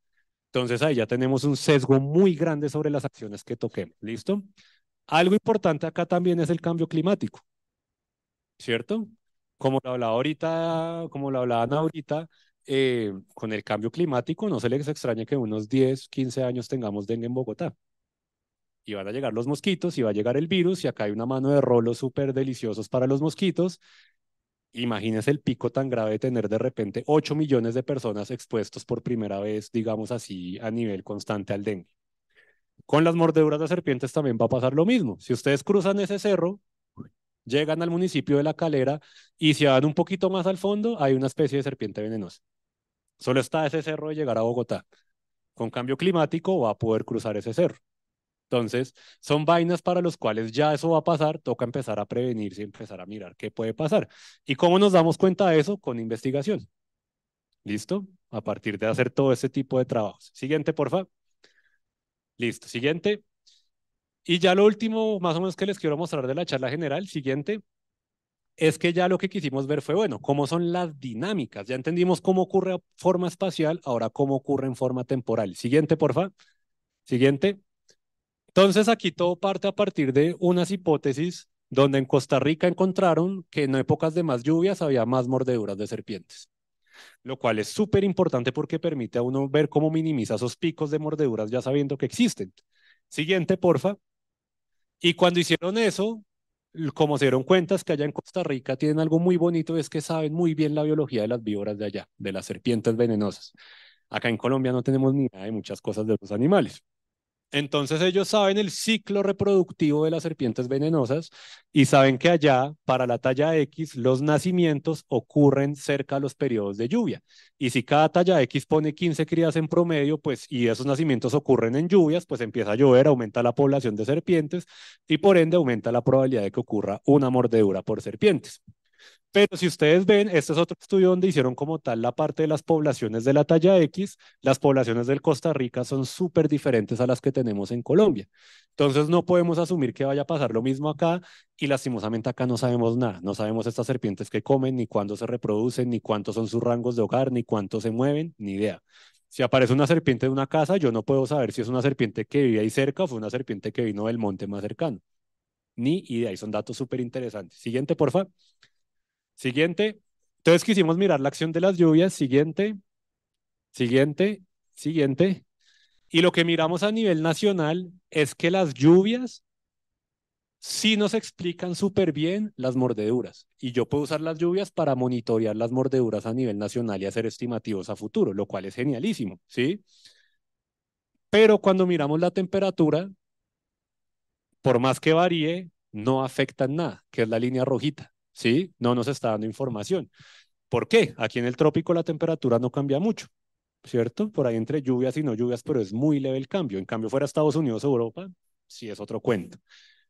Entonces ahí ya tenemos un sesgo muy grande sobre las acciones que toquemos. ¿Listo? Algo importante acá también es el cambio climático. ¿Cierto? como lo hablaba ahorita, como lo hablaban ahorita, eh, con el cambio climático no se les extraña que unos 10, 15 años tengamos dengue en Bogotá. Y van a llegar los mosquitos y va a llegar el virus y acá hay una mano de rolos súper deliciosos para los mosquitos. Imagínense el pico tan grave de tener de repente 8 millones de personas expuestos por primera vez, digamos así, a nivel constante al dengue. Con las mordeduras de serpientes también va a pasar lo mismo. Si ustedes cruzan ese cerro, llegan al municipio de La Calera y si van un poquito más al fondo hay una especie de serpiente venenosa. Solo está ese cerro de llegar a Bogotá. Con cambio climático va a poder cruzar ese cerro. Entonces, son vainas para los cuales ya eso va a pasar, toca empezar a prevenirse y empezar a mirar qué puede pasar. ¿Y cómo nos damos cuenta de eso? Con investigación. ¿Listo? A partir de hacer todo ese tipo de trabajos. Siguiente, por Listo. Siguiente. Y ya lo último, más o menos, que les quiero mostrar de la charla general, siguiente, es que ya lo que quisimos ver fue, bueno, cómo son las dinámicas. Ya entendimos cómo ocurre en forma espacial, ahora cómo ocurre en forma temporal. Siguiente, porfa. Siguiente. Entonces, aquí todo parte a partir de unas hipótesis donde en Costa Rica encontraron que en épocas de más lluvias había más mordeduras de serpientes, lo cual es súper importante porque permite a uno ver cómo minimiza esos picos de mordeduras ya sabiendo que existen. Siguiente, porfa. Y cuando hicieron eso, como se dieron cuenta, es que allá en Costa Rica tienen algo muy bonito, es que saben muy bien la biología de las víboras de allá, de las serpientes venenosas. Acá en Colombia no tenemos ni nada de muchas cosas de los animales. Entonces ellos saben el ciclo reproductivo de las serpientes venenosas y saben que allá, para la talla X, los nacimientos ocurren cerca a los periodos de lluvia. Y si cada talla X pone 15 crías en promedio, pues y esos nacimientos ocurren en lluvias, pues empieza a llover, aumenta la población de serpientes y por ende aumenta la probabilidad de que ocurra una mordedura por serpientes. Pero si ustedes ven, este es otro estudio donde hicieron como tal la parte de las poblaciones de la talla X. Las poblaciones del Costa Rica son súper diferentes a las que tenemos en Colombia. Entonces no podemos asumir que vaya a pasar lo mismo acá y lastimosamente acá no sabemos nada. No sabemos estas serpientes que comen, ni cuándo se reproducen, ni cuántos son sus rangos de hogar, ni cuánto se mueven, ni idea. Si aparece una serpiente de una casa, yo no puedo saber si es una serpiente que vive ahí cerca o fue una serpiente que vino del monte más cercano. Ni idea, y son datos súper interesantes. Siguiente, por favor. Siguiente. Entonces quisimos mirar la acción de las lluvias. Siguiente. Siguiente. Siguiente. Y lo que miramos a nivel nacional es que las lluvias sí nos explican súper bien las mordeduras. Y yo puedo usar las lluvias para monitorear las mordeduras a nivel nacional y hacer estimativos a futuro, lo cual es genialísimo, ¿sí? Pero cuando miramos la temperatura, por más que varíe, no afectan nada, que es la línea rojita. ¿sí? No nos está dando información. ¿Por qué? Aquí en el trópico la temperatura no cambia mucho, ¿cierto? Por ahí entre lluvias y no lluvias, pero es muy leve el cambio. En cambio, fuera Estados Unidos o Europa, sí es otro cuento.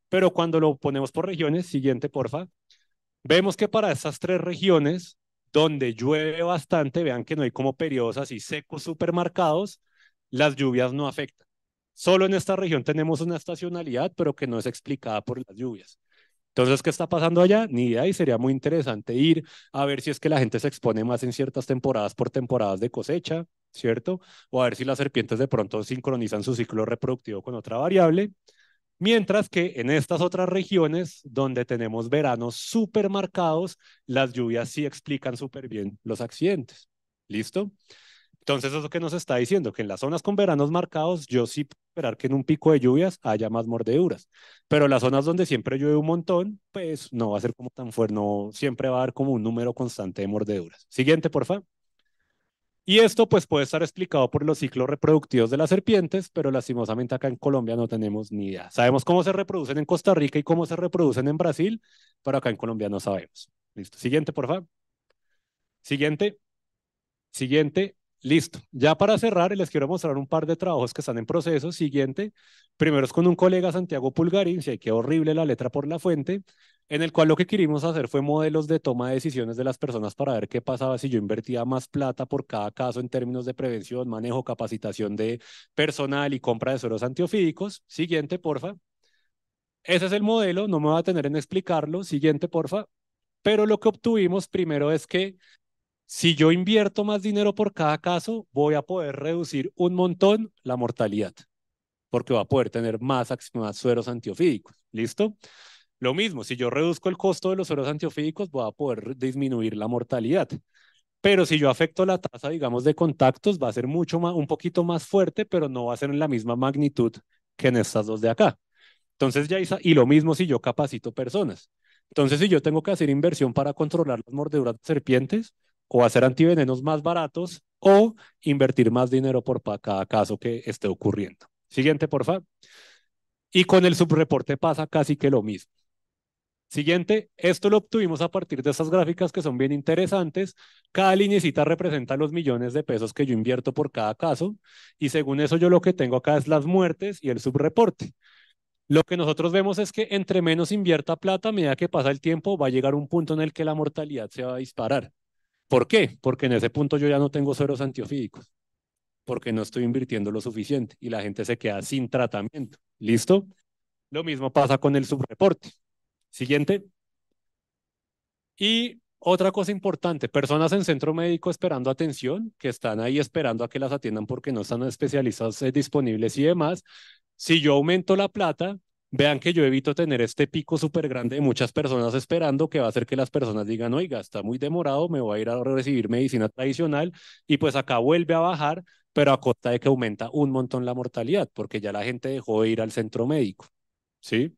Pero cuando lo ponemos por regiones, siguiente, porfa, vemos que para esas tres regiones donde llueve bastante, vean que no hay como periodos así secos supermercados, las lluvias no afectan. Solo en esta región tenemos una estacionalidad, pero que no es explicada por las lluvias. Entonces, ¿qué está pasando allá? Ni idea y sería muy interesante ir a ver si es que la gente se expone más en ciertas temporadas por temporadas de cosecha, ¿cierto? O a ver si las serpientes de pronto sincronizan su ciclo reproductivo con otra variable. Mientras que en estas otras regiones donde tenemos veranos súper marcados, las lluvias sí explican súper bien los accidentes. ¿Listo? Entonces, eso que nos está diciendo, que en las zonas con veranos marcados, yo sí puedo esperar que en un pico de lluvias haya más mordeduras, pero las zonas donde siempre llueve un montón, pues no va a ser como tan fuerte, no siempre va a haber como un número constante de mordeduras. Siguiente, por favor. Y esto pues puede estar explicado por los ciclos reproductivos de las serpientes, pero lastimosamente acá en Colombia no tenemos ni idea. Sabemos cómo se reproducen en Costa Rica y cómo se reproducen en Brasil, pero acá en Colombia no sabemos. Listo. Siguiente, por favor. Siguiente. Siguiente. Listo. Ya para cerrar, les quiero mostrar un par de trabajos que están en proceso. Siguiente, primero es con un colega Santiago Pulgarín, si hay que horrible la letra por la fuente, en el cual lo que queríamos hacer fue modelos de toma de decisiones de las personas para ver qué pasaba si yo invertía más plata por cada caso en términos de prevención, manejo, capacitación de personal y compra de sueros antiofídicos. Siguiente, porfa. Ese es el modelo, no me voy a tener en explicarlo. Siguiente, porfa. Pero lo que obtuvimos primero es que si yo invierto más dinero por cada caso, voy a poder reducir un montón la mortalidad, porque va a poder tener más, más sueros antiofídicos. ¿Listo? Lo mismo, si yo reduzco el costo de los sueros antiofídicos, voy a poder disminuir la mortalidad. Pero si yo afecto la tasa, digamos, de contactos, va a ser mucho más, un poquito más fuerte, pero no va a ser en la misma magnitud que en estas dos de acá. Entonces, ya, y lo mismo si yo capacito personas. Entonces, si yo tengo que hacer inversión para controlar las mordeduras de serpientes, o hacer antivenenos más baratos o invertir más dinero por cada caso que esté ocurriendo. Siguiente, por favor. Y con el subreporte pasa casi que lo mismo. Siguiente, esto lo obtuvimos a partir de estas gráficas que son bien interesantes. Cada linecita representa los millones de pesos que yo invierto por cada caso y según eso yo lo que tengo acá es las muertes y el subreporte. Lo que nosotros vemos es que entre menos invierta plata, a medida que pasa el tiempo, va a llegar un punto en el que la mortalidad se va a disparar. ¿Por qué? Porque en ese punto yo ya no tengo sueros antiofídicos, porque no estoy invirtiendo lo suficiente y la gente se queda sin tratamiento. ¿Listo? Lo mismo pasa con el subreporte. Siguiente. Y otra cosa importante, personas en centro médico esperando atención, que están ahí esperando a que las atiendan porque no están especializados, eh, disponibles y demás. Si yo aumento la plata, vean que yo evito tener este pico súper grande de muchas personas esperando que va a hacer que las personas digan, oiga, está muy demorado, me voy a ir a recibir medicina tradicional y pues acá vuelve a bajar, pero a costa de que aumenta un montón la mortalidad, porque ya la gente dejó de ir al centro médico, ¿sí?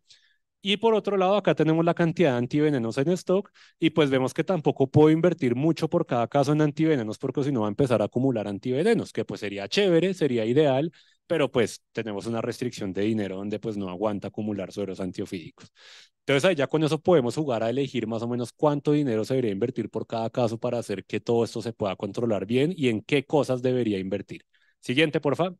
Y por otro lado, acá tenemos la cantidad de antivenenos en stock y pues vemos que tampoco puedo invertir mucho por cada caso en antivenenos porque si no va a empezar a acumular antivenenos, que pues sería chévere, sería ideal, pero pues tenemos una restricción de dinero donde pues no aguanta acumular sueros antiofísicos. Entonces ahí ya con eso podemos jugar a elegir más o menos cuánto dinero se debería invertir por cada caso para hacer que todo esto se pueda controlar bien y en qué cosas debería invertir. Siguiente, por favor.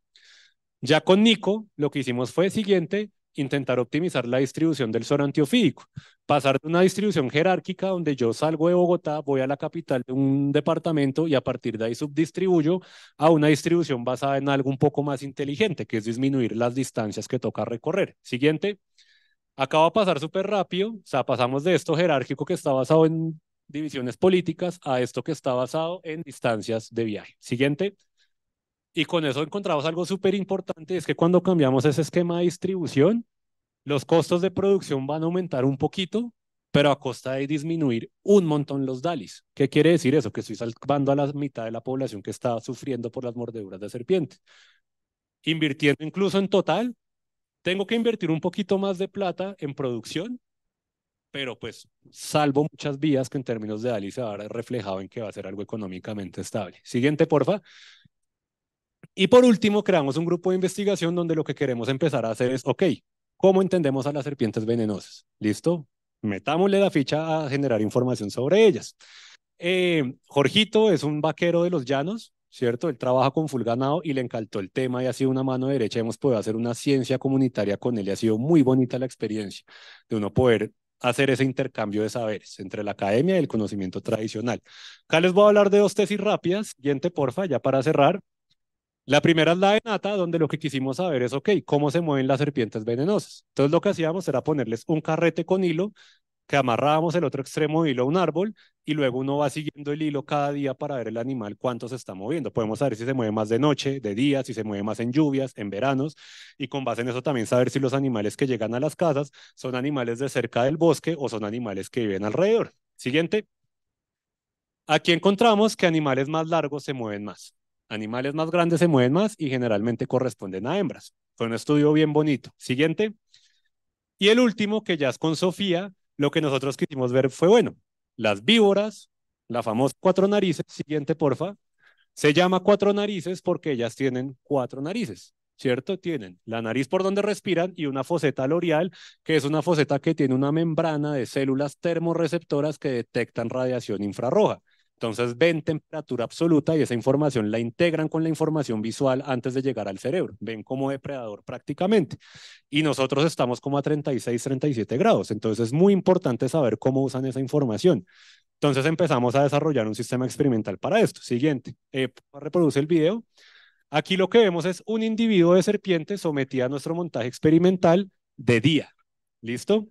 Ya con Nico, lo que hicimos fue siguiente, intentar optimizar la distribución del sol antiofídico, pasar de una distribución jerárquica donde yo salgo de Bogotá, voy a la capital de un departamento y a partir de ahí subdistribuyo a una distribución basada en algo un poco más inteligente, que es disminuir las distancias que toca recorrer. Siguiente. Acabo de pasar súper rápido, o sea, pasamos de esto jerárquico que está basado en divisiones políticas a esto que está basado en distancias de viaje. Siguiente. Y con eso encontramos algo súper importante, es que cuando cambiamos ese esquema de distribución, los costos de producción van a aumentar un poquito, pero a costa de disminuir un montón los DALIs. ¿Qué quiere decir eso? Que estoy salvando a la mitad de la población que está sufriendo por las mordeduras de serpientes. Invirtiendo incluso en total, tengo que invertir un poquito más de plata en producción, pero pues salvo muchas vías que en términos de DALIs se va a reflejado en que va a ser algo económicamente estable. Siguiente, porfa. Y por último, creamos un grupo de investigación donde lo que queremos empezar a hacer es, ok, ¿cómo entendemos a las serpientes venenosas? ¿Listo? Metámosle la ficha a generar información sobre ellas. Eh, Jorgito es un vaquero de los llanos, ¿cierto? Él trabaja con fulganado y le encantó el tema y ha sido una mano derecha. Hemos podido hacer una ciencia comunitaria con él y ha sido muy bonita la experiencia de uno poder hacer ese intercambio de saberes entre la academia y el conocimiento tradicional. Acá les voy a hablar de dos tesis rápidas. Siguiente, porfa, ya para cerrar. La primera es la de nata, donde lo que quisimos saber es, ok, ¿cómo se mueven las serpientes venenosas? Entonces lo que hacíamos era ponerles un carrete con hilo, que amarrábamos el otro extremo de hilo a un árbol, y luego uno va siguiendo el hilo cada día para ver el animal cuánto se está moviendo. Podemos saber si se mueve más de noche, de día, si se mueve más en lluvias, en veranos, y con base en eso también saber si los animales que llegan a las casas son animales de cerca del bosque o son animales que viven alrededor. Siguiente. Aquí encontramos que animales más largos se mueven más. Animales más grandes se mueven más y generalmente corresponden a hembras. Fue un estudio bien bonito. Siguiente. Y el último, que ya es con Sofía, lo que nosotros quisimos ver fue, bueno, las víboras, la famosa cuatro narices, siguiente porfa, se llama cuatro narices porque ellas tienen cuatro narices, ¿cierto? Tienen la nariz por donde respiran y una foseta loreal, que es una foseta que tiene una membrana de células termorreceptoras que detectan radiación infrarroja. Entonces ven temperatura absoluta y esa información la integran con la información visual antes de llegar al cerebro. Ven como depredador prácticamente. Y nosotros estamos como a 36, 37 grados. Entonces es muy importante saber cómo usan esa información. Entonces empezamos a desarrollar un sistema experimental para esto. Siguiente, eh, reproduce el video. Aquí lo que vemos es un individuo de serpiente sometida a nuestro montaje experimental de día. ¿Listo?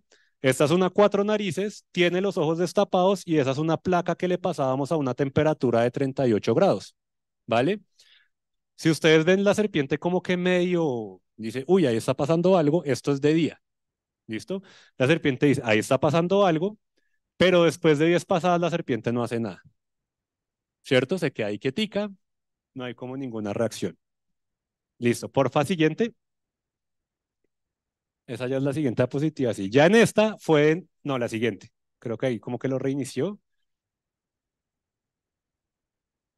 Esta es una cuatro narices, tiene los ojos destapados y esa es una placa que le pasábamos a una temperatura de 38 grados, ¿vale? Si ustedes ven la serpiente como que medio dice, uy, ahí está pasando algo, esto es de día, ¿listo? La serpiente dice, ahí está pasando algo, pero después de 10 pasadas la serpiente no hace nada, ¿cierto? Se queda ahí quietica, no hay como ninguna reacción. Listo, porfa, siguiente. Esa ya es la siguiente diapositiva. Sí, ya en esta fue No, la siguiente. Creo que ahí como que lo reinició.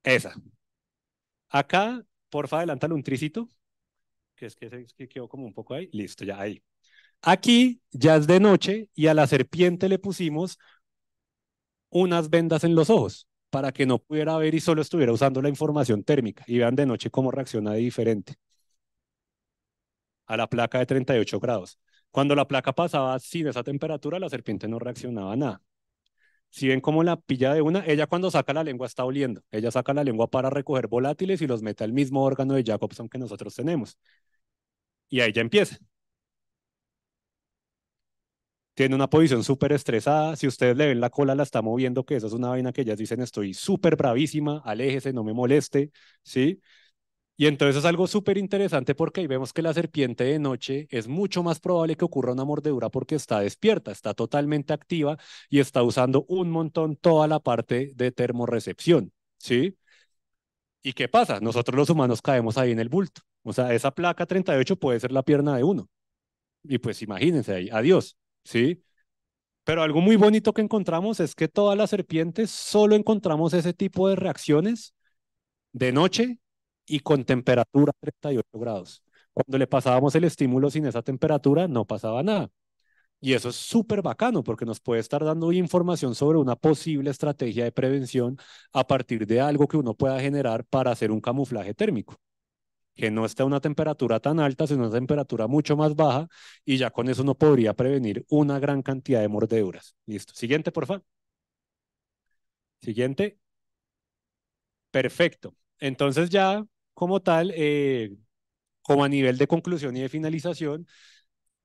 Esa. Acá, porfa, adelántalo un tricito. Que es que, que quedó como un poco ahí. Listo, ya ahí. Aquí ya es de noche y a la serpiente le pusimos unas vendas en los ojos para que no pudiera ver y solo estuviera usando la información térmica. Y vean de noche cómo reacciona de diferente a la placa de 38 grados. Cuando la placa pasaba sin esa temperatura, la serpiente no reaccionaba nada. Si ven cómo la pilla de una, ella cuando saca la lengua está oliendo. Ella saca la lengua para recoger volátiles y los mete al mismo órgano de Jacobson que nosotros tenemos. Y ahí ya empieza. Tiene una posición súper estresada. Si ustedes le ven la cola, la está moviendo, que esa es una vaina que ellas dicen, estoy súper bravísima, aléjese, no me moleste. ¿sí? Y entonces es algo súper interesante porque ahí vemos que la serpiente de noche es mucho más probable que ocurra una mordedura porque está despierta, está totalmente activa y está usando un montón toda la parte de termorrecepción, ¿sí? ¿Y qué pasa? Nosotros los humanos caemos ahí en el bulto. O sea, esa placa 38 puede ser la pierna de uno. Y pues imagínense ahí, adiós, ¿sí? Pero algo muy bonito que encontramos es que todas las serpientes solo encontramos ese tipo de reacciones de noche y con temperatura 38 grados. Cuando le pasábamos el estímulo sin esa temperatura, no pasaba nada. Y eso es súper bacano porque nos puede estar dando información sobre una posible estrategia de prevención a partir de algo que uno pueda generar para hacer un camuflaje térmico. Que no esté a una temperatura tan alta, sino una temperatura mucho más baja, y ya con eso uno podría prevenir una gran cantidad de mordeduras. Listo. Siguiente, por favor. Siguiente. Perfecto. Entonces ya como tal, eh, como a nivel de conclusión y de finalización,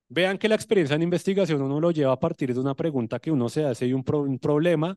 vean que la experiencia en investigación uno lo lleva a partir de una pregunta que uno se hace y un, problema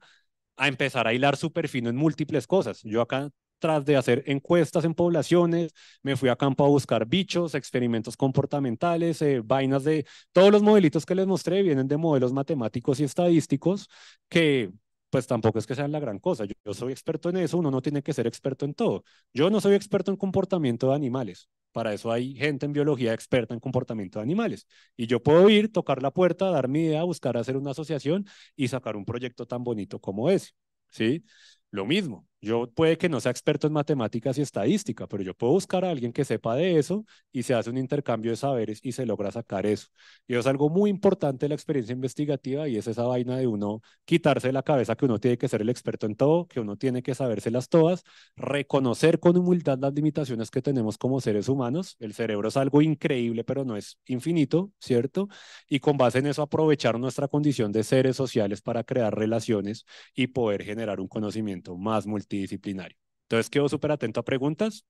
a empezar a hilar súper fino en múltiples cosas. Yo acá tras de hacer encuestas en poblaciones, me fui a campo a buscar bichos, experimentos comportamentales, eh, vainas de... Todos los modelitos que les mostré vienen de modelos matemáticos y estadísticos que pues tampoco es que sean la gran cosa. Yo, yo, soy experto en eso, uno no tiene que ser experto en todo. Yo no soy experto en comportamiento de animales. Para eso hay gente en biología experta en comportamiento de animales. Y yo puedo ir, tocar la puerta, dar mi idea, buscar hacer una asociación y sacar un proyecto tan bonito como ese. ¿Sí? Lo mismo, yo puede que no sea experto en matemáticas y estadística, pero yo puedo buscar a alguien que sepa de eso y se hace un intercambio de saberes y se logra sacar eso. Y es algo muy importante la experiencia investigativa y es esa vaina de uno quitarse de la cabeza que uno tiene que ser el experto en todo, que uno tiene que sabérselas todas, reconocer con humildad las limitaciones que tenemos como seres humanos. El cerebro es algo increíble, pero no es infinito, ¿cierto? Y con base en eso aprovechar nuestra condición de seres sociales para crear relaciones y poder generar un conocimiento más multidimensional entonces quedo súper atento a preguntas.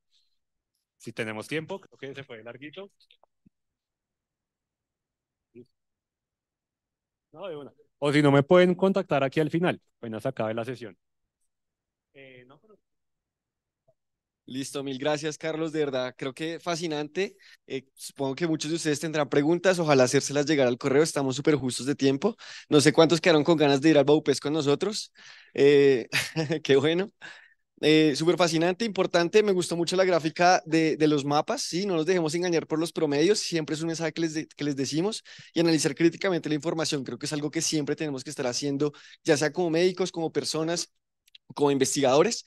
Si tenemos tiempo, creo que se fue larguito. No, de una. O si no, me pueden contactar aquí al final, apenas acabe la sesión. Eh, no, Listo, mil gracias Carlos, de verdad, creo que fascinante. Eh, supongo que muchos de ustedes tendrán preguntas, ojalá hacérselas llegar al correo, estamos súper justos de tiempo. No sé cuántos quedaron con ganas de ir al Baupés con nosotros. Eh, qué bueno. Eh, súper fascinante, importante, me gustó mucho la gráfica de, de, los mapas, ¿sí? no nos dejemos engañar por los promedios, siempre es un mensaje que les, que les decimos y analizar críticamente la información, creo que es algo que siempre tenemos que estar haciendo, ya sea como médicos, como personas, como investigadores,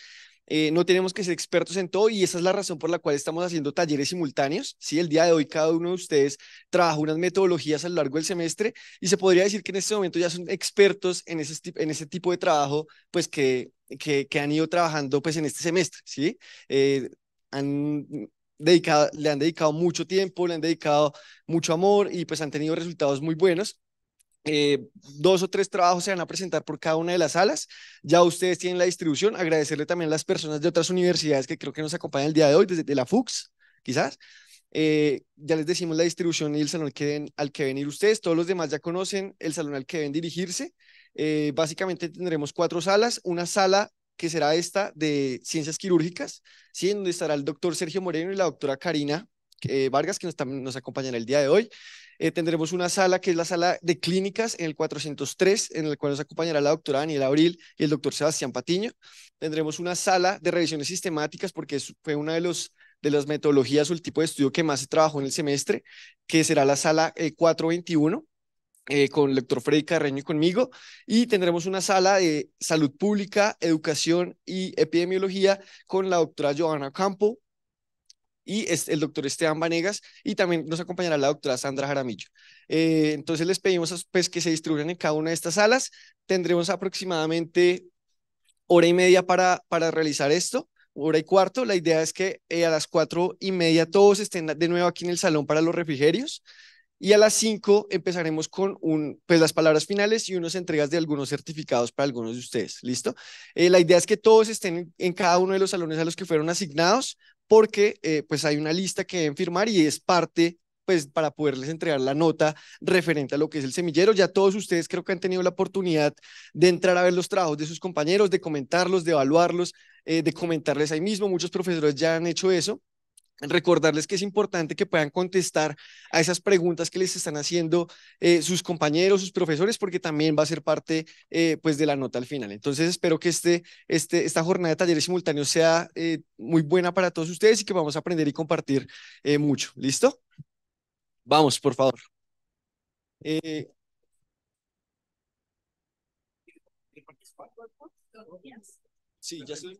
eh, no tenemos que ser expertos en todo y esa es la razón por la cual estamos haciendo talleres simultáneos. ¿sí? El día de hoy cada uno de ustedes trabaja unas metodologías a lo largo del semestre y se podría decir que en este momento ya son expertos en ese, tipo de trabajo pues que, que, han ido trabajando pues en este semestre. ¿sí? Eh, han dedicado, le han dedicado mucho tiempo, le han dedicado mucho amor y pues han tenido resultados muy buenos. Eh, dos o tres trabajos se van a presentar por cada una de las salas. Ya ustedes tienen la distribución. Agradecerle también a las personas de otras universidades que creo que nos acompañan el día de hoy, desde la FUX, quizás. Eh, ya les decimos la distribución y el salón al que venir ustedes. Todos los demás ya conocen el salón al que deben dirigirse. Eh, básicamente tendremos cuatro salas. Una sala que será esta de ciencias quirúrgicas, ¿sí? donde estará el doctor Sergio Moreno y la doctora Karina eh, Vargas, que nos, nos acompañan el día de hoy. Eh, tendremos una sala que es la sala de clínicas en el 403, en la cual nos acompañará la doctora Daniela Abril y el doctor Sebastián Patiño. Tendremos una sala de revisiones sistemáticas porque fue una de, las metodologías o el tipo de estudio que más se trabajó en el semestre, que será la sala 421. Eh, con el doctor Freddy Carreño y conmigo, y tendremos una sala de salud pública, educación y epidemiología con la doctora Joana Campo, y el doctor Esteban Vanegas, y también nos acompañará la doctora Sandra Jaramillo. Eh, entonces les pedimos pues, que se distribuyan en cada una de estas salas. Tendremos aproximadamente hora y media para, para realizar esto, hora y cuarto. La idea es que eh, a las cuatro y media todos estén de nuevo aquí en el salón para los refrigerios. Y a las cinco empezaremos con un, pues, las palabras finales y unas entregas de algunos certificados para algunos de ustedes. ¿Listo? Eh, la idea es que todos estén en, cada uno de los salones a los que fueron asignados porque eh, pues hay una lista que deben firmar y es parte pues para poderles entregar la nota referente a lo que es el semillero. Ya todos ustedes creo que han tenido la oportunidad de entrar a ver los trabajos de sus compañeros, de comentarlos, de evaluarlos, eh, de comentarles ahí mismo. Muchos profesores ya han hecho eso. Recordarles que es importante que puedan contestar a esas preguntas que les están haciendo eh, sus compañeros, sus profesores, porque también va a ser parte eh, pues de la nota al final. Entonces espero que este, este, esta jornada de talleres simultáneos sea eh, muy buena para todos ustedes y que vamos a aprender y compartir mucho. ¿Listo? Vamos, por favor. Sí, ya estoy.